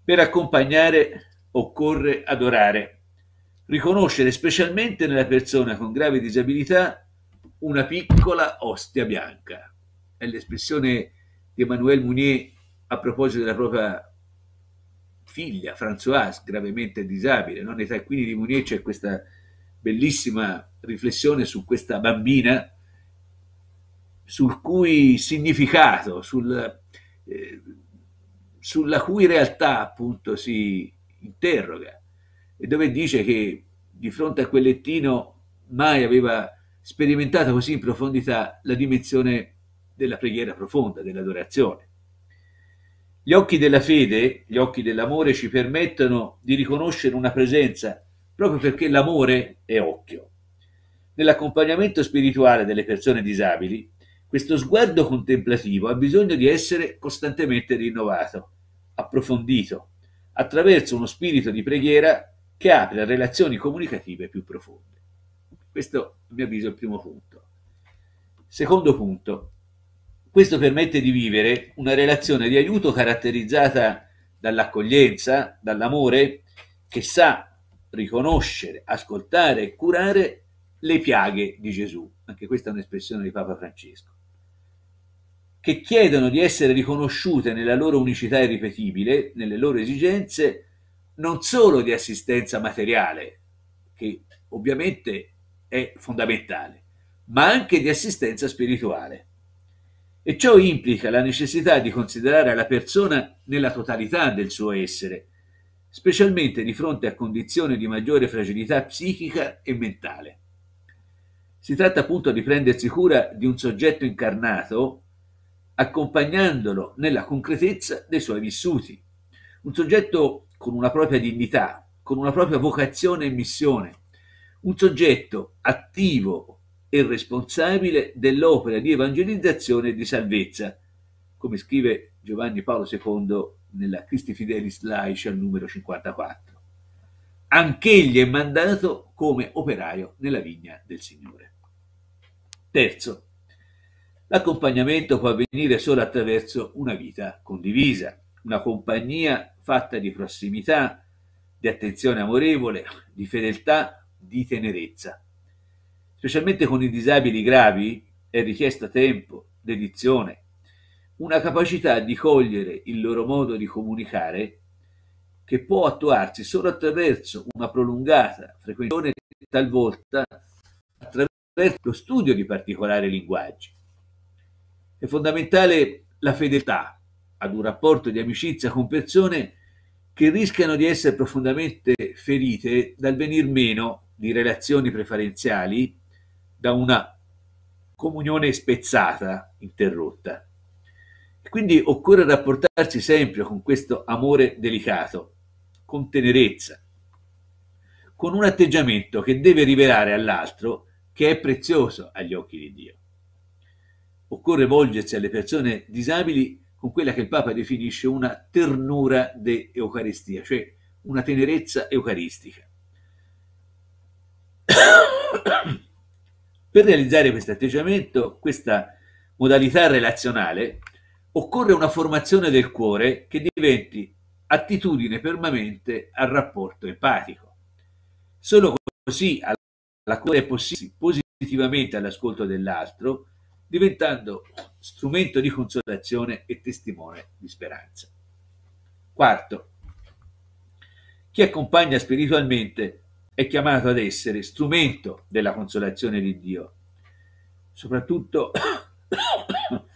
Per accompagnare occorre adorare, riconoscere specialmente nella persona con grave disabilità una piccola ostia bianca. È l'espressione di Emmanuel Mounier a proposito della propria figlia, Françoise, gravemente disabile. No? Nei taccuini di Mounier c'è questa bellissima riflessione su questa bambina, sul cui significato, sul, eh, sulla cui realtà appunto si interroga e dove dice che di fronte a quel lettino mai aveva sperimentato così in profondità la dimensione della preghiera profonda, dell'adorazione. Gli occhi della fede, gli occhi dell'amore ci permettono di riconoscere una presenza proprio perché l'amore è occhio. Nell'accompagnamento spirituale delle persone disabili, questo sguardo contemplativo ha bisogno di essere costantemente rinnovato, approfondito, attraverso uno spirito di preghiera che apre a relazioni comunicative più profonde. Questo, a mio avviso, è il primo punto. Secondo punto, questo permette di vivere una relazione di aiuto caratterizzata dall'accoglienza, dall'amore, che sa riconoscere, ascoltare e curare le piaghe di Gesù. Anche questa è un'espressione di Papa Francesco. Che chiedono di essere riconosciute nella loro unicità irripetibile, nelle loro esigenze, non solo di assistenza materiale, che ovviamente è fondamentale, ma anche di assistenza spirituale. E ciò implica la necessità di considerare la persona nella totalità del suo essere, specialmente di fronte a condizioni di maggiore fragilità psichica e mentale. Si tratta appunto di prendersi cura di un soggetto incarnato accompagnandolo nella concretezza dei suoi vissuti, un soggetto con una propria dignità, con una propria vocazione e missione, un soggetto attivo e responsabile dell'opera di evangelizzazione e di salvezza, come scrive Giovanni Paolo II nella Christi Fidelis Laicia numero 54. Anch'egli è mandato come operaio nella vigna del Signore. Terzo, l'accompagnamento può avvenire solo attraverso una vita condivisa una compagnia fatta di prossimità, di attenzione amorevole, di fedeltà, di tenerezza. Specialmente con i disabili gravi è richiesta tempo, dedizione, una capacità di cogliere il loro modo di comunicare che può attuarsi solo attraverso una prolungata frequentazione talvolta attraverso lo studio di particolari linguaggi. È fondamentale la fedeltà ad un rapporto di amicizia con persone che rischiano di essere profondamente ferite dal venir meno di relazioni preferenziali da una comunione spezzata, interrotta. Quindi occorre rapportarsi sempre con questo amore delicato, con tenerezza, con un atteggiamento che deve rivelare all'altro che è prezioso agli occhi di Dio. Occorre volgersi alle persone disabili con quella che il Papa definisce una ternura de Eucaristia, cioè una tenerezza eucaristica. per realizzare questo atteggiamento, questa modalità relazionale, occorre una formazione del cuore che diventi attitudine permanente al rapporto empatico. Solo così alla cuore è possibile positivamente all'ascolto dell'altro, diventando strumento di consolazione e testimone di speranza. Quarto, chi accompagna spiritualmente è chiamato ad essere strumento della consolazione di Dio, soprattutto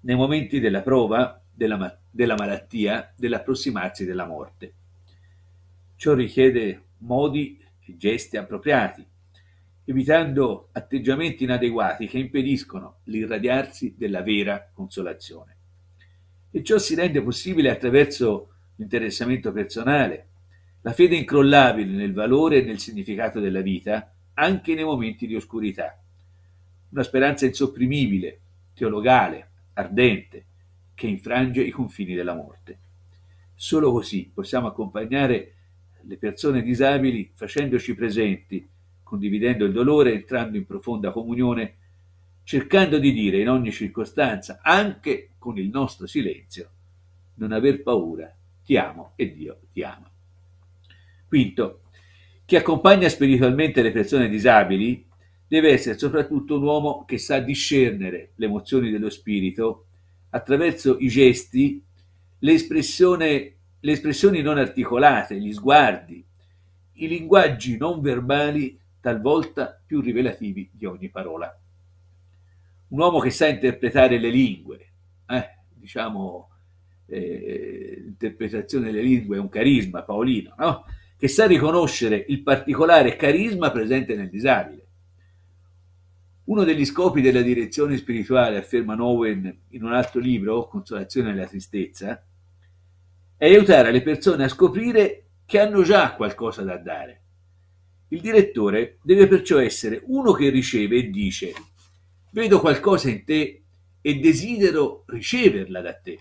nei momenti della prova, della, della malattia, dell'approssimarsi della morte. Ciò richiede modi e gesti appropriati, evitando atteggiamenti inadeguati che impediscono l'irradiarsi della vera consolazione. E ciò si rende possibile attraverso l'interessamento personale, la fede incrollabile nel valore e nel significato della vita, anche nei momenti di oscurità, una speranza insopprimibile, teologale, ardente, che infrange i confini della morte. Solo così possiamo accompagnare le persone disabili facendoci presenti condividendo il dolore, entrando in profonda comunione, cercando di dire in ogni circostanza, anche con il nostro silenzio, non aver paura, ti amo e Dio ti ama. Quinto, chi accompagna spiritualmente le persone disabili deve essere soprattutto un uomo che sa discernere le emozioni dello spirito attraverso i gesti, le espressioni, non articolate, gli sguardi, i linguaggi non verbali talvolta più rivelativi di ogni parola. Un uomo che sa interpretare le lingue, eh, diciamo eh, l'interpretazione delle lingue è un carisma, Paolino, no? che sa riconoscere il particolare carisma presente nel disabile. Uno degli scopi della direzione spirituale, afferma Nowen in un altro libro, Consolazione alla tristezza, è aiutare le persone a scoprire che hanno già qualcosa da dare il direttore deve perciò essere uno che riceve e dice vedo qualcosa in te e desidero riceverla da te.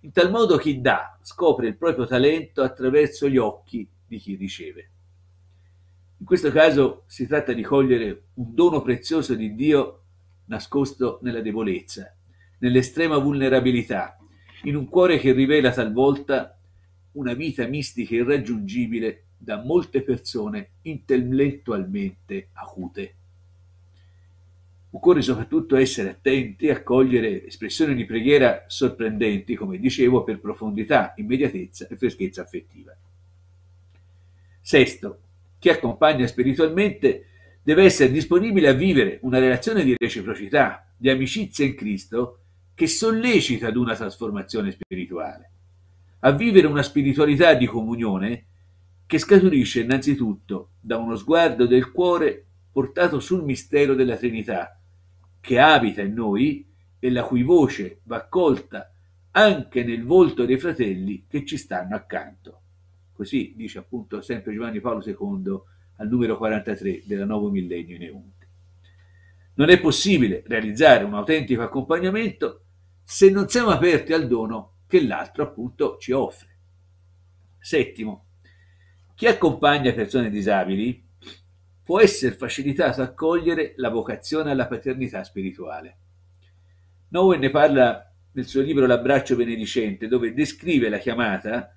In tal modo chi dà scopre il proprio talento attraverso gli occhi di chi riceve. In questo caso si tratta di cogliere un dono prezioso di Dio nascosto nella debolezza, nell'estrema vulnerabilità, in un cuore che rivela talvolta una vita mistica irraggiungibile da molte persone intellettualmente acute. Occorre soprattutto essere attenti a cogliere espressioni di preghiera sorprendenti, come dicevo, per profondità, immediatezza e freschezza affettiva. Sesto, chi accompagna spiritualmente deve essere disponibile a vivere una relazione di reciprocità, di amicizia in Cristo, che sollecita ad una trasformazione spirituale, a vivere una spiritualità di comunione che scaturisce innanzitutto da uno sguardo del cuore portato sul mistero della Trinità, che abita in noi e la cui voce va accolta anche nel volto dei fratelli che ci stanno accanto. Così dice appunto sempre Giovanni Paolo II al numero 43 della Nuovo Millennio in Eunte. Non è possibile realizzare un autentico accompagnamento se non siamo aperti al dono che l'altro appunto ci offre. Settimo, chi accompagna persone disabili può essere facilitato a cogliere la vocazione alla paternità spirituale. Nowen ne parla nel suo libro L'abbraccio benedicente, dove descrive la chiamata,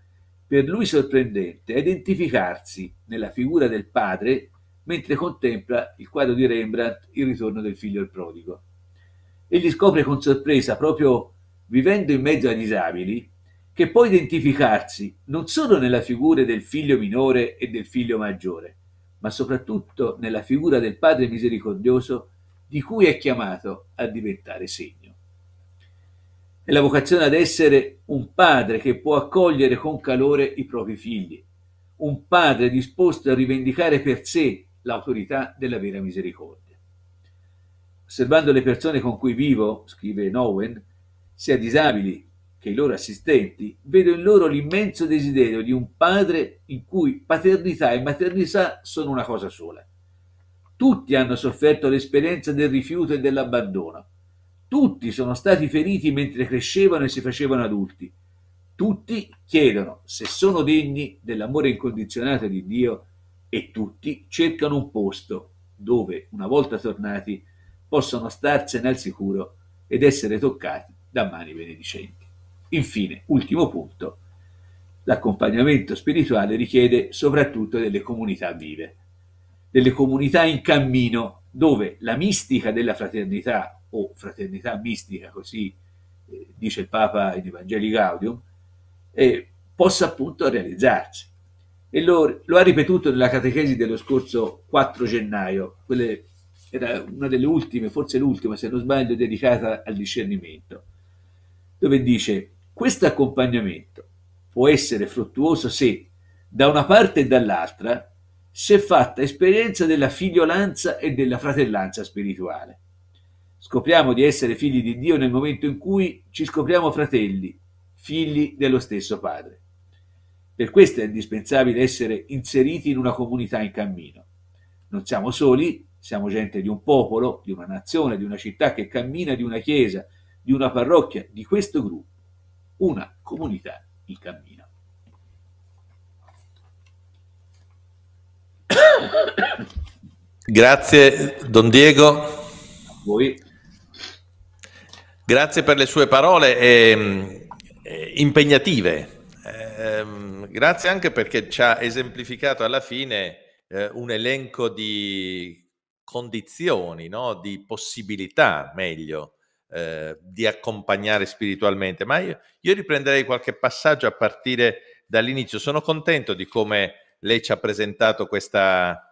per lui sorprendente, a identificarsi nella figura del padre mentre contempla il quadro di Rembrandt Il ritorno del figlio al prodigo. Egli scopre con sorpresa, proprio vivendo in mezzo ai disabili, che può identificarsi non solo nella figura del figlio minore e del figlio maggiore, ma soprattutto nella figura del Padre misericordioso di cui è chiamato a diventare segno. È la vocazione ad essere un padre che può accogliere con calore i propri figli, un padre disposto a rivendicare per sé l'autorità della vera misericordia. Osservando le persone con cui vivo, scrive Nowen, sia disabili che i loro assistenti vedono in loro l'immenso desiderio di un padre in cui paternità e maternità sono una cosa sola. Tutti hanno sofferto l'esperienza del rifiuto e dell'abbandono. Tutti sono stati feriti mentre crescevano e si facevano adulti. Tutti chiedono se sono degni dell'amore incondizionato di Dio e tutti cercano un posto dove, una volta tornati, possono starsene al sicuro ed essere toccati da mani benedicenti. Infine, ultimo punto, l'accompagnamento spirituale richiede soprattutto delle comunità vive, delle comunità in cammino dove la mistica della fraternità o fraternità mistica, così eh, dice il Papa in Evangelii Gaudium, eh, possa appunto realizzarsi. E lo, lo, ha ripetuto nella catechesi dello scorso 4 gennaio, quelle, era una delle ultime, forse l'ultima se non sbaglio, dedicata al discernimento, dove dice questo accompagnamento può essere fruttuoso se, da una parte e dall'altra, si è fatta esperienza della figliolanza e della fratellanza spirituale. Scopriamo di essere figli di Dio nel momento in cui ci scopriamo fratelli, figli dello stesso Padre. Per questo è indispensabile essere inseriti in una comunità in cammino. Non siamo soli, siamo gente di un popolo, di una nazione, di una città che cammina, di una chiesa, di una parrocchia, di questo gruppo una comunità in cammino. Grazie Don Diego. A voi. Grazie per le sue parole eh, eh, impegnative. Eh, grazie anche perché ci ha esemplificato alla fine eh, un elenco di condizioni, no? di possibilità, meglio, eh, di accompagnare spiritualmente, ma io, io riprenderei qualche passaggio a partire dall'inizio. Sono contento di come lei ci ha presentato questa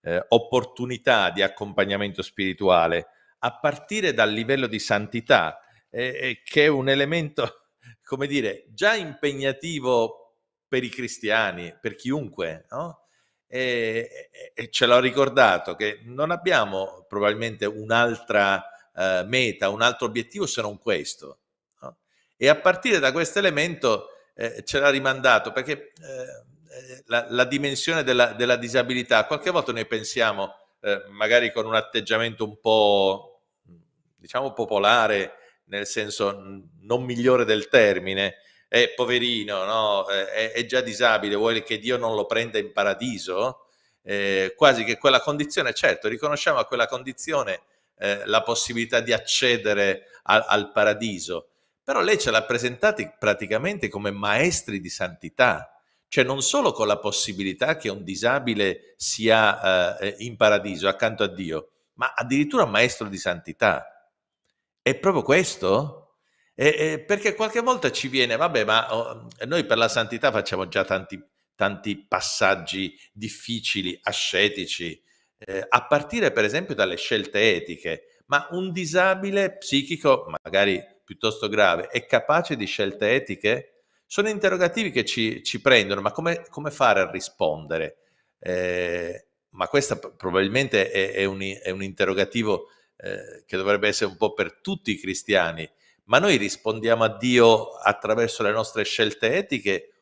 eh, opportunità di accompagnamento spirituale, a partire dal livello di santità, eh, eh che è un elemento, come dire, già impegnativo per i cristiani, per chiunque, no? E, e ce l'ho ricordato che non abbiamo probabilmente un'altra eh, meta, un altro obiettivo se non questo. No? E a partire da questo elemento eh, ce l'ha rimandato perché eh, la, la, dimensione della, della, disabilità, qualche volta noi pensiamo, eh, magari con un atteggiamento un po' diciamo popolare, nel senso non migliore del termine, è eh, poverino, no? Eh, è, è, già disabile, vuole che Dio non lo prenda in paradiso, eh, quasi che quella condizione, certo, riconosciamo a quella condizione eh, la possibilità di accedere a, al paradiso, però lei ce l'ha presentati praticamente come maestri di santità, cioè non solo con la possibilità che un disabile sia eh, in paradiso accanto a Dio, ma addirittura maestro di santità. È proprio questo? E, e, perché qualche volta ci viene, vabbè, ma oh, noi per la santità facciamo già tanti, tanti passaggi difficili, ascetici, eh, a partire per esempio dalle scelte etiche, ma un disabile psichico, magari piuttosto grave, è capace di scelte etiche? Sono interrogativi che ci, ci prendono, ma come, come, fare a rispondere? Eh, ma questo probabilmente è, è, un, è un, interrogativo eh, che dovrebbe essere un po' per tutti i cristiani, ma noi rispondiamo a Dio attraverso le nostre scelte etiche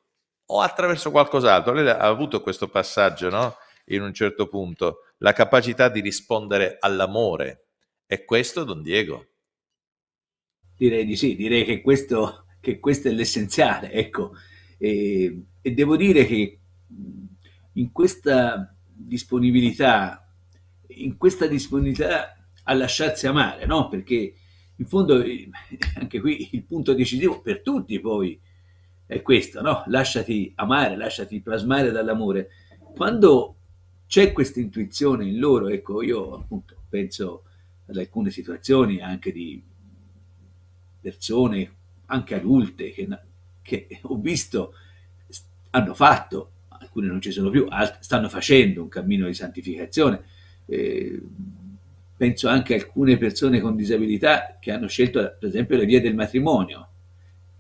o attraverso qualcos'altro? Lei ha avuto questo passaggio, no? in un certo punto, la capacità di rispondere all'amore. È questo, Don Diego? Direi di sì, direi che questo, che questo è l'essenziale, ecco. E, e devo dire che in questa disponibilità, in questa disponibilità a lasciarsi amare, no? Perché in fondo eh, anche qui il punto decisivo per tutti poi è questo, no? Lasciati amare, lasciati plasmare dall'amore. Quando c'è questa intuizione in loro, ecco, io appunto penso ad alcune situazioni anche di persone, anche adulte, che, che ho visto hanno fatto, alcune non ci sono più, alt- stanno facendo un cammino di santificazione. Eh, penso anche a alcune persone con disabilità che hanno scelto, per esempio, le vie del matrimonio.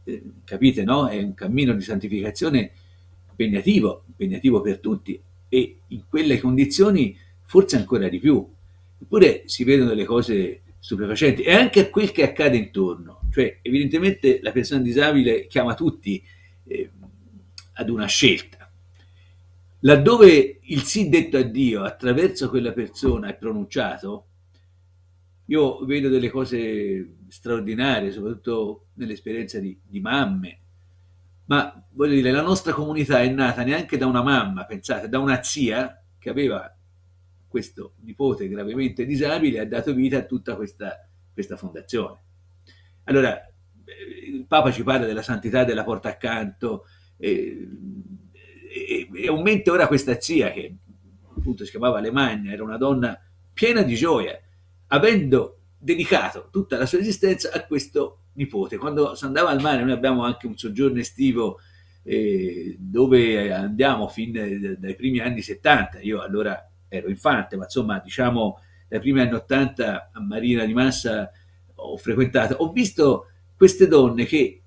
Eh, capite, no? È un cammino di santificazione impegnativo, impegnativo per tutti, e in quelle condizioni forse ancora di più. Eppure si vedono delle cose stupefacenti e anche a quel che accade intorno. Cioè, evidentemente la persona disabile chiama tutti eh, ad una scelta. Laddove il sì detto a Dio attraverso quella persona è pronunciato, io vedo delle cose straordinarie, soprattutto nell'esperienza di, di mamme ma voglio dire, la nostra comunità è nata neanche da una mamma, pensate, da una zia che aveva questo nipote gravemente disabile e ha dato vita a tutta questa, questa fondazione. Allora, eh, il Papa ci parla della santità della porta accanto e, e, e aumenta ora questa zia che appunto si chiamava Alemagna, era una donna piena di gioia, avendo dedicato tutta la sua esistenza a questo nipote. Quando si andava al mare, noi abbiamo anche un soggiorno estivo eh, dove andiamo fin dai primi anni 70, io allora ero infante, ma insomma diciamo dai primi anni 80 a Marina di Massa ho frequentato, ho visto queste donne che,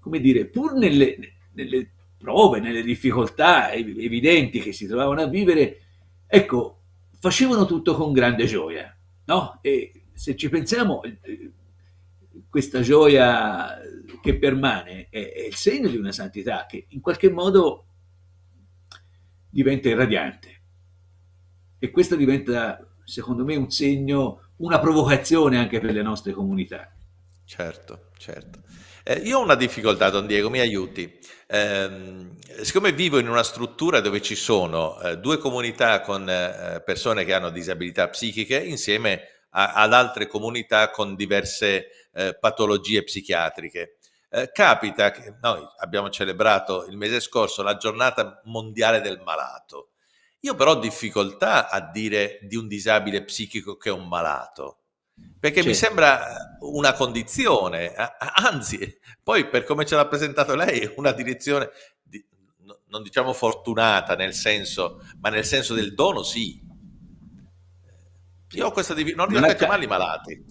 come dire, pur nelle, nelle prove, nelle difficoltà evidenti che si trovavano a vivere, ecco, facevano tutto con grande gioia, no? E se ci pensiamo, eh, questa gioia che permane è, è, il segno di una santità che in qualche modo diventa irradiante. E questo diventa, secondo me, un segno, una provocazione anche per le nostre comunità. Certo, certo. Eh, io ho una difficoltà, Don Diego, mi aiuti. Eh, siccome vivo in una struttura dove ci sono eh, due comunità con eh, persone che hanno disabilità psichiche insieme a a, ad altre comunità con diverse eh, patologie psichiatriche. Eh, capita che noi abbiamo celebrato il mese scorso la giornata mondiale del malato. Io però ho difficoltà a dire di un disabile psichico che è un malato, perché certo. mi sembra una condizione, anzi, poi per come ce l'ha presentato lei, una direzione, di, non diciamo fortunata nel senso, ma nel senso del dono sì. Io ho questa divisione, non riesco a chiamarli malati.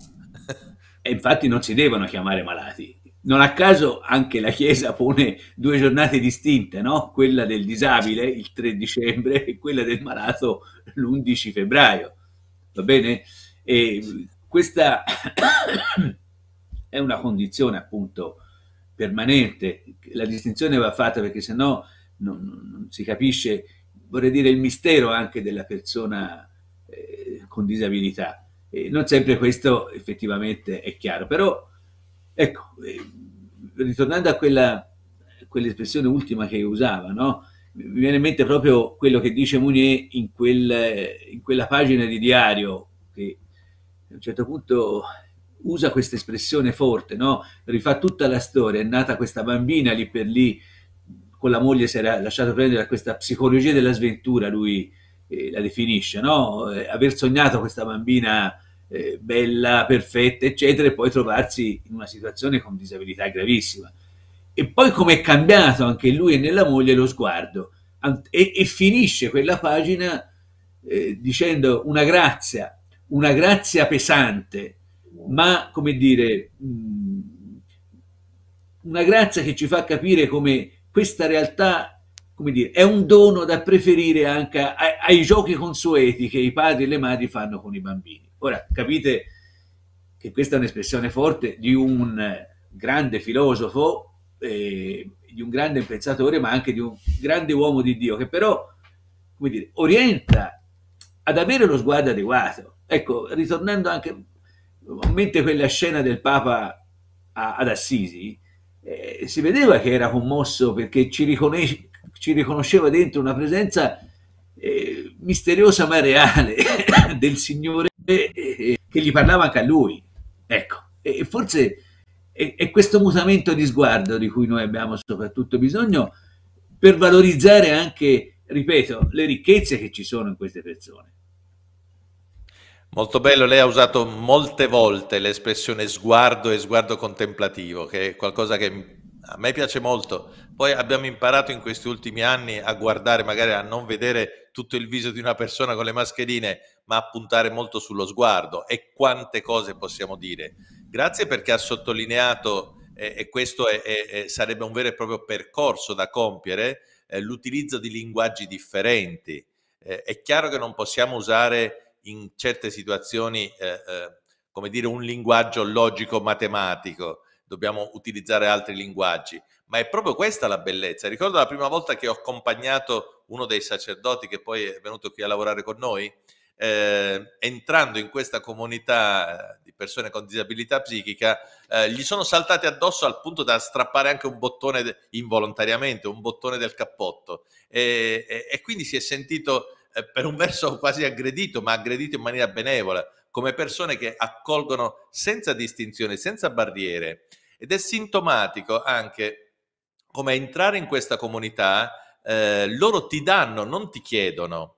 E infatti non si devono chiamare malati. Non a caso anche la Chiesa pone due giornate distinte, no? quella del disabile il 3 dicembre e quella del malato l'11 febbraio. Va bene? E questa è una condizione appunto permanente. La distinzione va fatta perché sennò non, non si capisce, vorrei dire, il mistero anche della persona con disabilità. E non sempre questo effettivamente è chiaro, però ecco, eh, ritornando a quella, quell'espressione ultima che usava, no? mi viene in mente proprio quello che dice Mounier in, quel, in quella pagina di diario che a un certo punto usa questa espressione forte, no? rifà tutta la storia, è nata questa bambina lì per lì, con la moglie si era lasciato prendere a questa psicologia della sventura, lui eh, la definisce, no? Eh, aver sognato questa bambina eh, bella, perfetta, eccetera, e poi trovarsi in una situazione con disabilità gravissima. E poi come è cambiato anche lui e nella moglie lo sguardo. E, e finisce quella pagina eh, dicendo una grazia, una grazia pesante, ma come dire, mh, mm, una grazia che ci fa capire come questa realtà come dire, è un dono da preferire anche ai, ai, giochi consueti che i padri e le madri fanno con i bambini. Ora capite che questa è un'espressione forte di un grande filosofo, eh, di un grande pensatore, ma anche di un grande uomo di Dio che però come dire, orienta ad avere lo sguardo adeguato. Ecco, ritornando anche a mente quella scena del Papa a, ad Assisi, eh, si vedeva che era commosso perché ci riconosce ci riconosceva dentro una presenza eh, misteriosa ma reale del Signore eh, che gli parlava anche a lui. Ecco, e forse è, è questo mutamento di sguardo di cui noi abbiamo soprattutto bisogno per valorizzare anche, ripeto, le ricchezze che ci sono in queste persone. Molto bello, lei ha usato molte volte l'espressione sguardo e sguardo contemplativo, che è qualcosa che a me piace molto. Poi abbiamo imparato in questi ultimi anni a guardare, magari a non vedere tutto il viso di una persona con le mascherine, ma a puntare molto sullo sguardo e quante cose possiamo dire. Grazie perché ha sottolineato, eh, e questo è, è, sarebbe un vero e proprio percorso da compiere, eh, l'utilizzo di linguaggi differenti. Eh, è chiaro che non possiamo usare in certe situazioni, eh, eh, come dire, un linguaggio logico-matematico dobbiamo utilizzare altri linguaggi, ma è proprio questa la bellezza. Ricordo la prima volta che ho accompagnato uno dei sacerdoti che poi è venuto qui a lavorare con noi, eh, entrando in questa comunità eh, di persone con disabilità psichica, eh, gli sono saltati addosso al punto da strappare anche un bottone de- involontariamente, un bottone del cappotto. E, e, e quindi si è sentito eh, per un verso quasi aggredito, ma aggredito in maniera benevola, come persone che accolgono senza distinzione, senza barriere. Ed è sintomatico anche come entrare in questa comunità, eh, loro ti danno, non ti chiedono.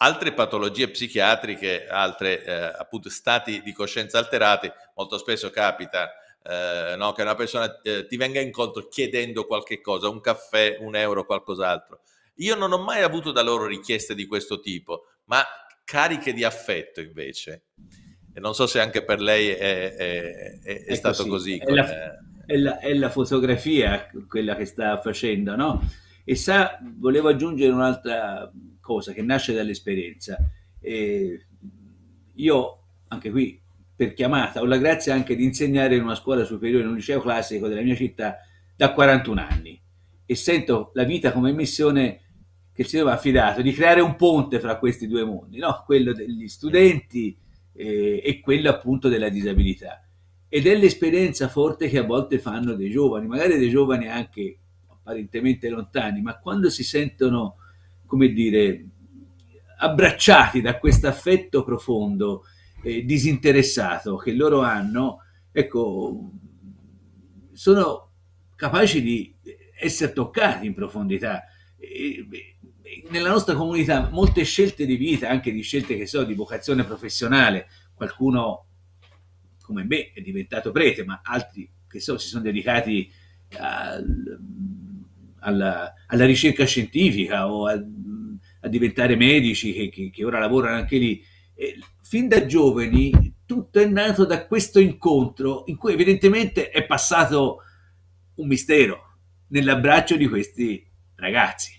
Altre patologie psichiatriche, altri eh, appunto stati di coscienza alterati, molto spesso capita eh, no, che una persona eh, ti venga incontro chiedendo qualche cosa, un caffè, un euro, qualcos'altro. Io non ho mai avuto da loro richieste di questo tipo, ma cariche di affetto invece. E non so se anche per lei è, è, è, è ecco, stato così. così. La, la, è, la, fotografia quella che sta facendo, no? E sa, volevo aggiungere un'altra cosa che nasce dall'esperienza. Eh, io, anche qui, per chiamata, ho la grazia anche di insegnare in una scuola superiore, in un liceo classico della mia città, da 41 anni. E sento la vita come missione che ci aveva affidato di creare un ponte fra questi due mondi, no? quello degli studenti eh, e quella appunto della disabilità. Ed è l'esperienza forte che a volte fanno dei giovani, magari dei giovani anche apparentemente lontani, ma quando si sentono, come dire, abbracciati da questo affetto profondo, eh, disinteressato che loro hanno, ecco, sono capaci di essere toccati in profondità. E, nella nostra comunità molte scelte di vita, anche di scelte che so, di vocazione professionale, qualcuno come me è diventato prete, ma altri che so si sono dedicati al, alla, alla, ricerca scientifica o a, a diventare medici che, che, che, ora lavorano anche lì. E fin da giovani tutto è nato da questo incontro in cui evidentemente è passato un mistero nell'abbraccio di questi ragazzi.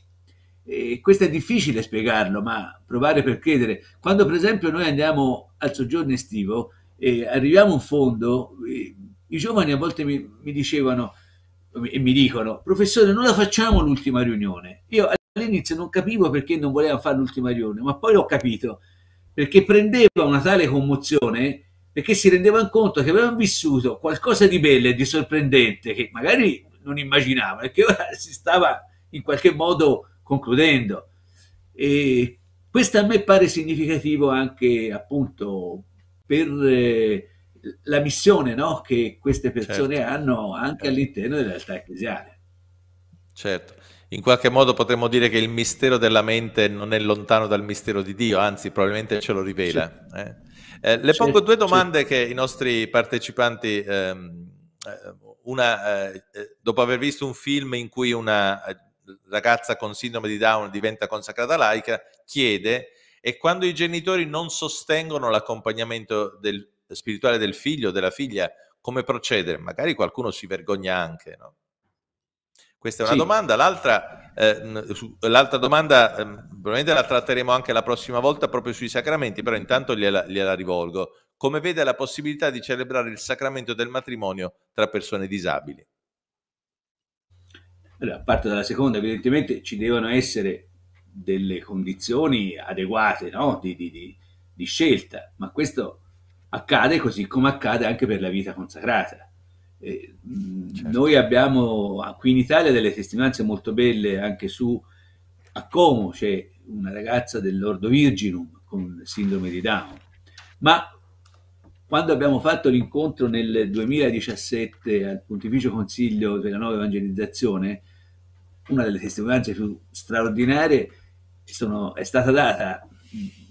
E questo è difficile spiegarlo, ma provare per credere. Quando per esempio noi andiamo al soggiorno estivo e arriviamo in fondo, i giovani a volte mi, mi dicevano e mi dicono, professore, non la facciamo l'ultima riunione. Io all'inizio non capivo perché non volevano fare l'ultima riunione, ma poi l'ho capito, perché prendeva una tale commozione perché si rendevano conto che avevano vissuto qualcosa di bello e di sorprendente che magari non immaginavano e che ora si stava in qualche modo concludendo, e questo a me pare significativo anche appunto per eh, la missione no? che queste persone certo. hanno anche certo. all'interno della realtà ecclesiale. Certo, in qualche modo potremmo dire che il mistero della mente non è lontano dal mistero di Dio, anzi probabilmente ce lo rivela. Certo. Eh. Eh, le pongo due domande che i nostri partecipanti, ehm, eh, una, eh, eh, dopo aver visto un film in cui una eh, ragazza con sindrome di Down diventa consacrata laica, chiede e quando i genitori non sostengono l'accompagnamento del, spirituale del figlio o della figlia, come procedere? Magari qualcuno si vergogna anche, no? Questa è una sì. domanda. L'altra, eh, su, l'altra domanda eh, probabilmente la tratteremo anche la prossima volta proprio sui sacramenti, però intanto gliela, gliela rivolgo. Come vede la possibilità di celebrare il sacramento del matrimonio tra persone disabili? Allora, a parte dalla seconda, evidentemente ci devono essere delle condizioni adeguate no? di, di, di, di scelta, ma questo accade così come accade anche per la vita consacrata. Eh, certo. Noi abbiamo qui in Italia delle testimonianze molto belle anche su a Como c'è una ragazza dell'Ordo Virginum con sindrome di Down, ma quando abbiamo fatto l'incontro nel 2017 al Pontificio Consiglio della Nuova Evangelizzazione, una delle testimonianze più straordinarie sono, è, stata data,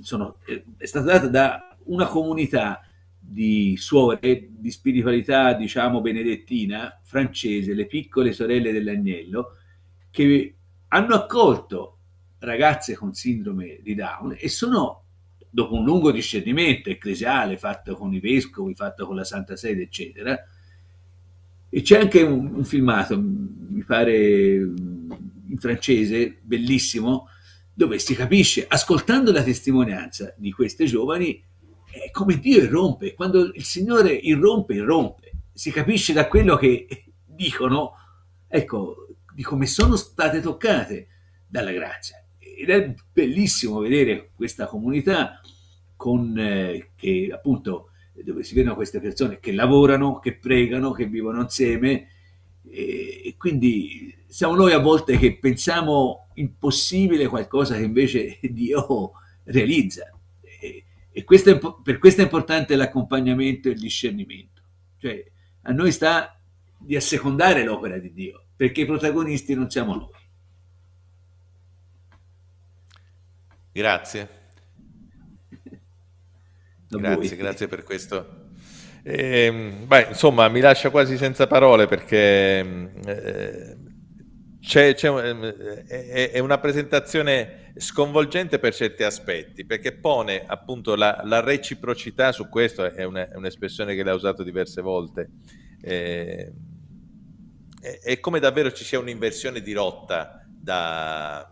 sono, è stata data da una comunità di suore di spiritualità, diciamo, benedettina francese, le piccole sorelle dell'agnello, che hanno accolto ragazze con sindrome di Down e sono, dopo un lungo discernimento ecclesiale fatto con i vescovi, fatto con la Santa Sede, eccetera, e c'è anche un, un filmato, mi pare in francese, bellissimo, dove si capisce, ascoltando la testimonianza di queste giovani, eh, come Dio irrompe, quando il Signore irrompe, irrompe, si capisce da quello che dicono, ecco, di come sono state toccate dalla grazia. Ed è bellissimo vedere questa comunità con, eh, che appunto dove si vedono queste persone che lavorano, che pregano, che vivono insieme e, e quindi siamo noi a volte che pensiamo impossibile qualcosa che invece Dio realizza. E, e questo è, per questo è importante l'accompagnamento e il discernimento. Cioè, a noi sta di assecondare l'opera di Dio, perché i protagonisti non siamo noi. Grazie. grazie, grazie per questo. E, ehm, beh, insomma, mi lascia quasi senza parole perché ehm, eh, c'è, c'è ehm, è, è, una presentazione sconvolgente per certi aspetti, perché pone appunto la, la reciprocità su questo, è, una, è, un'espressione che l'ha usato diverse volte, ehm, è, è, come davvero ci sia un'inversione di rotta da,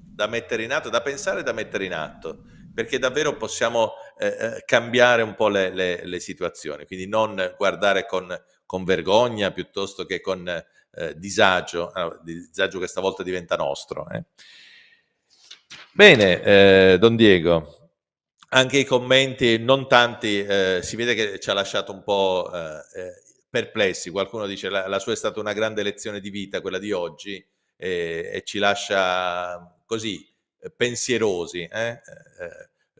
da, mettere in atto, da pensare e da mettere in atto, perché davvero possiamo eh, eh cambiare un po' le, le, le, situazioni, quindi non guardare con, con vergogna piuttosto che con eh, disagio, eh, disagio che stavolta diventa nostro. Eh. Bene, eh, Don Diego. Anche i commenti, non tanti, eh, si vede che ci ha lasciato un po' perplessi. Qualcuno dice la, la sua è stata una grande lezione di vita, quella di oggi, e ci lascia così pensierosi eh,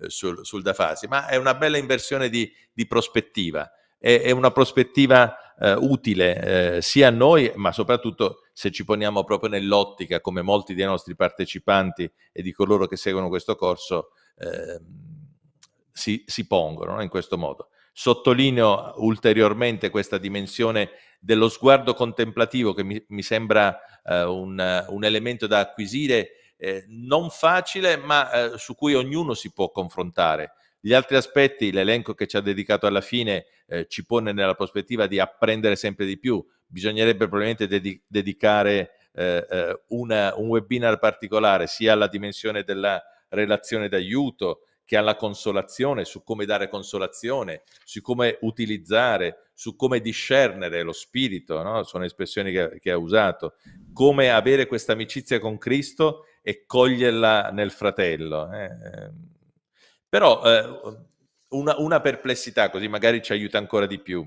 eh, sul, sul da farsi, ma è una bella inversione di, di prospettiva, è, è, una prospettiva eh, utile eh, sia a noi, ma soprattutto se ci poniamo proprio nell'ottica, come molti dei nostri partecipanti e di coloro che seguono questo corso eh, si, si, pongono no? in questo modo. Sottolineo ulteriormente questa dimensione dello sguardo contemplativo che mi, mi sembra eh, un, un, elemento da acquisire eh, non facile, ma eh, su cui ognuno si può confrontare gli altri aspetti, l'elenco che ci ha dedicato alla fine, eh, ci pone nella prospettiva di apprendere sempre di più. Bisognerebbe probabilmente dedi- dedicare eh, eh, una, un webinar particolare sia alla dimensione della relazione d'aiuto che alla consolazione, su come dare consolazione, su come utilizzare, su come discernere lo spirito, no? sono espressioni che, che ha usato, come avere questa amicizia con Cristo e coglierla nel fratello. Eh? Ehm. Però eh, una, una, perplessità, così magari ci aiuta ancora di più.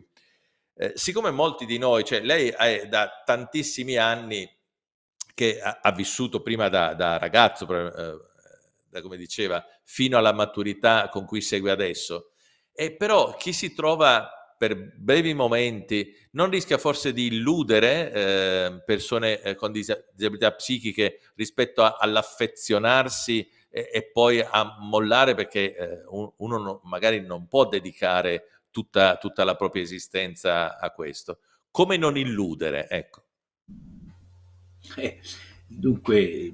Eh, siccome molti di noi, cioè lei è da tantissimi anni che ha, ha vissuto prima da, da ragazzo, eh, da, come diceva, fino alla maturità con cui segue adesso, e però chi si trova per brevi momenti non rischia forse di illudere eh, persone eh, con disabilità psichiche rispetto a, all'affezionarsi e, e poi a mollare perché eh, uno non, magari non può dedicare tutta, tutta la propria esistenza a questo. Come non illudere? Ecco. Eh, dunque,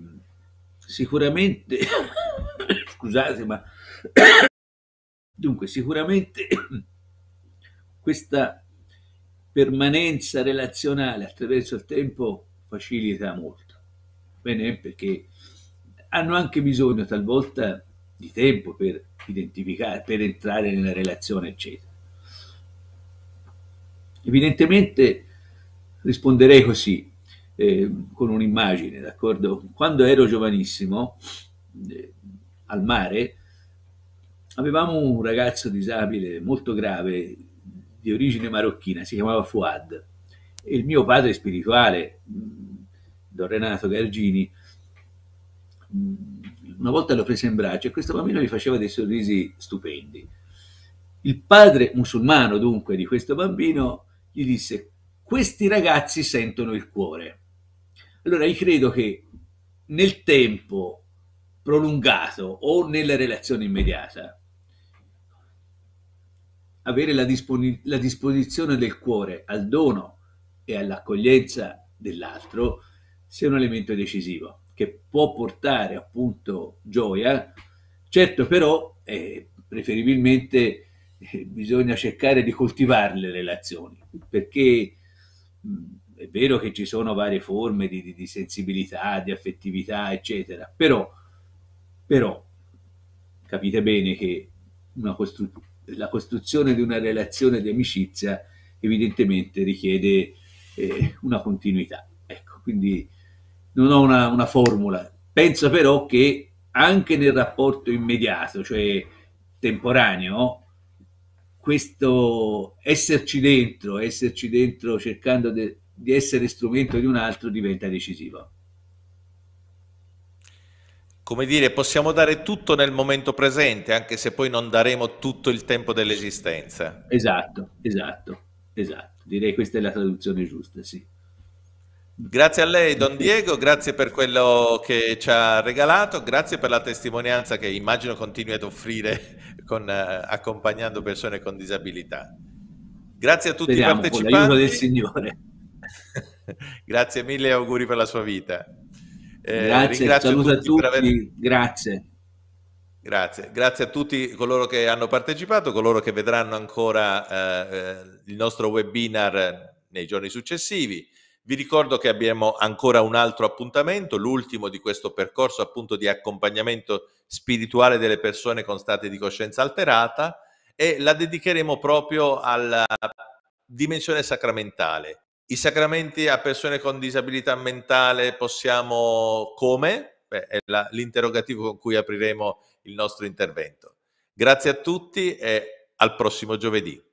sicuramente, scusate, ma dunque, sicuramente questa permanenza relazionale attraverso il tempo facilita molto. Bene, perché hanno anche bisogno talvolta di tempo per identificare, per entrare nella relazione, eccetera. Evidentemente risponderei così, eh, con un'immagine, d'accordo? Quando ero giovanissimo, eh, al mare, avevamo un ragazzo disabile molto grave, di origine marocchina, si chiamava Fuad, e il mio padre spirituale, mm, Don Renato Gargini, una volta l'ho presa in braccio e questo bambino mi faceva dei sorrisi stupendi. Il padre musulmano dunque di questo bambino gli disse questi ragazzi sentono il cuore. Allora io credo che nel tempo prolungato o nella relazione immediata avere la, disponi- la disposizione del cuore al dono e all'accoglienza dell'altro sia un elemento decisivo che può portare appunto gioia, certo però eh, preferibilmente eh, bisogna cercare di coltivare le relazioni, perché mh, mm, è vero che ci sono varie forme di, di, di sensibilità, di affettività, eccetera, però, però capite bene che una costru- la costruzione di una relazione di amicizia evidentemente richiede eh, una continuità. Ecco, quindi non ho una, una formula. Penso però che anche nel rapporto immediato, cioè temporaneo, questo esserci dentro, esserci dentro cercando de, di essere strumento di un altro diventa decisivo. Come dire, possiamo dare tutto nel momento presente, anche se poi non daremo tutto il tempo dell'esistenza. Esatto, esatto, esatto. Direi questa è la traduzione giusta, sì. Grazie a lei Don Diego, grazie per quello che ci ha regalato, grazie per la testimonianza che immagino continui ad offrire con, eh, accompagnando persone con disabilità. Grazie a tutti Speriamo, i partecipanti. Con del Signore. grazie mille e auguri per la sua vita. Eh, grazie, saluto tutti a tutti, aver... grazie. Grazie, grazie a tutti coloro che hanno partecipato, coloro che vedranno ancora eh, eh il nostro webinar nei giorni successivi. Vi ricordo che abbiamo ancora un altro appuntamento, l'ultimo di questo percorso appunto di accompagnamento spirituale delle persone con stati di coscienza alterata e la dedicheremo proprio alla dimensione sacramentale. I sacramenti a persone con disabilità mentale possiamo come? Beh, è la, l'interrogativo con cui apriremo il nostro intervento. Grazie a tutti e al prossimo giovedì.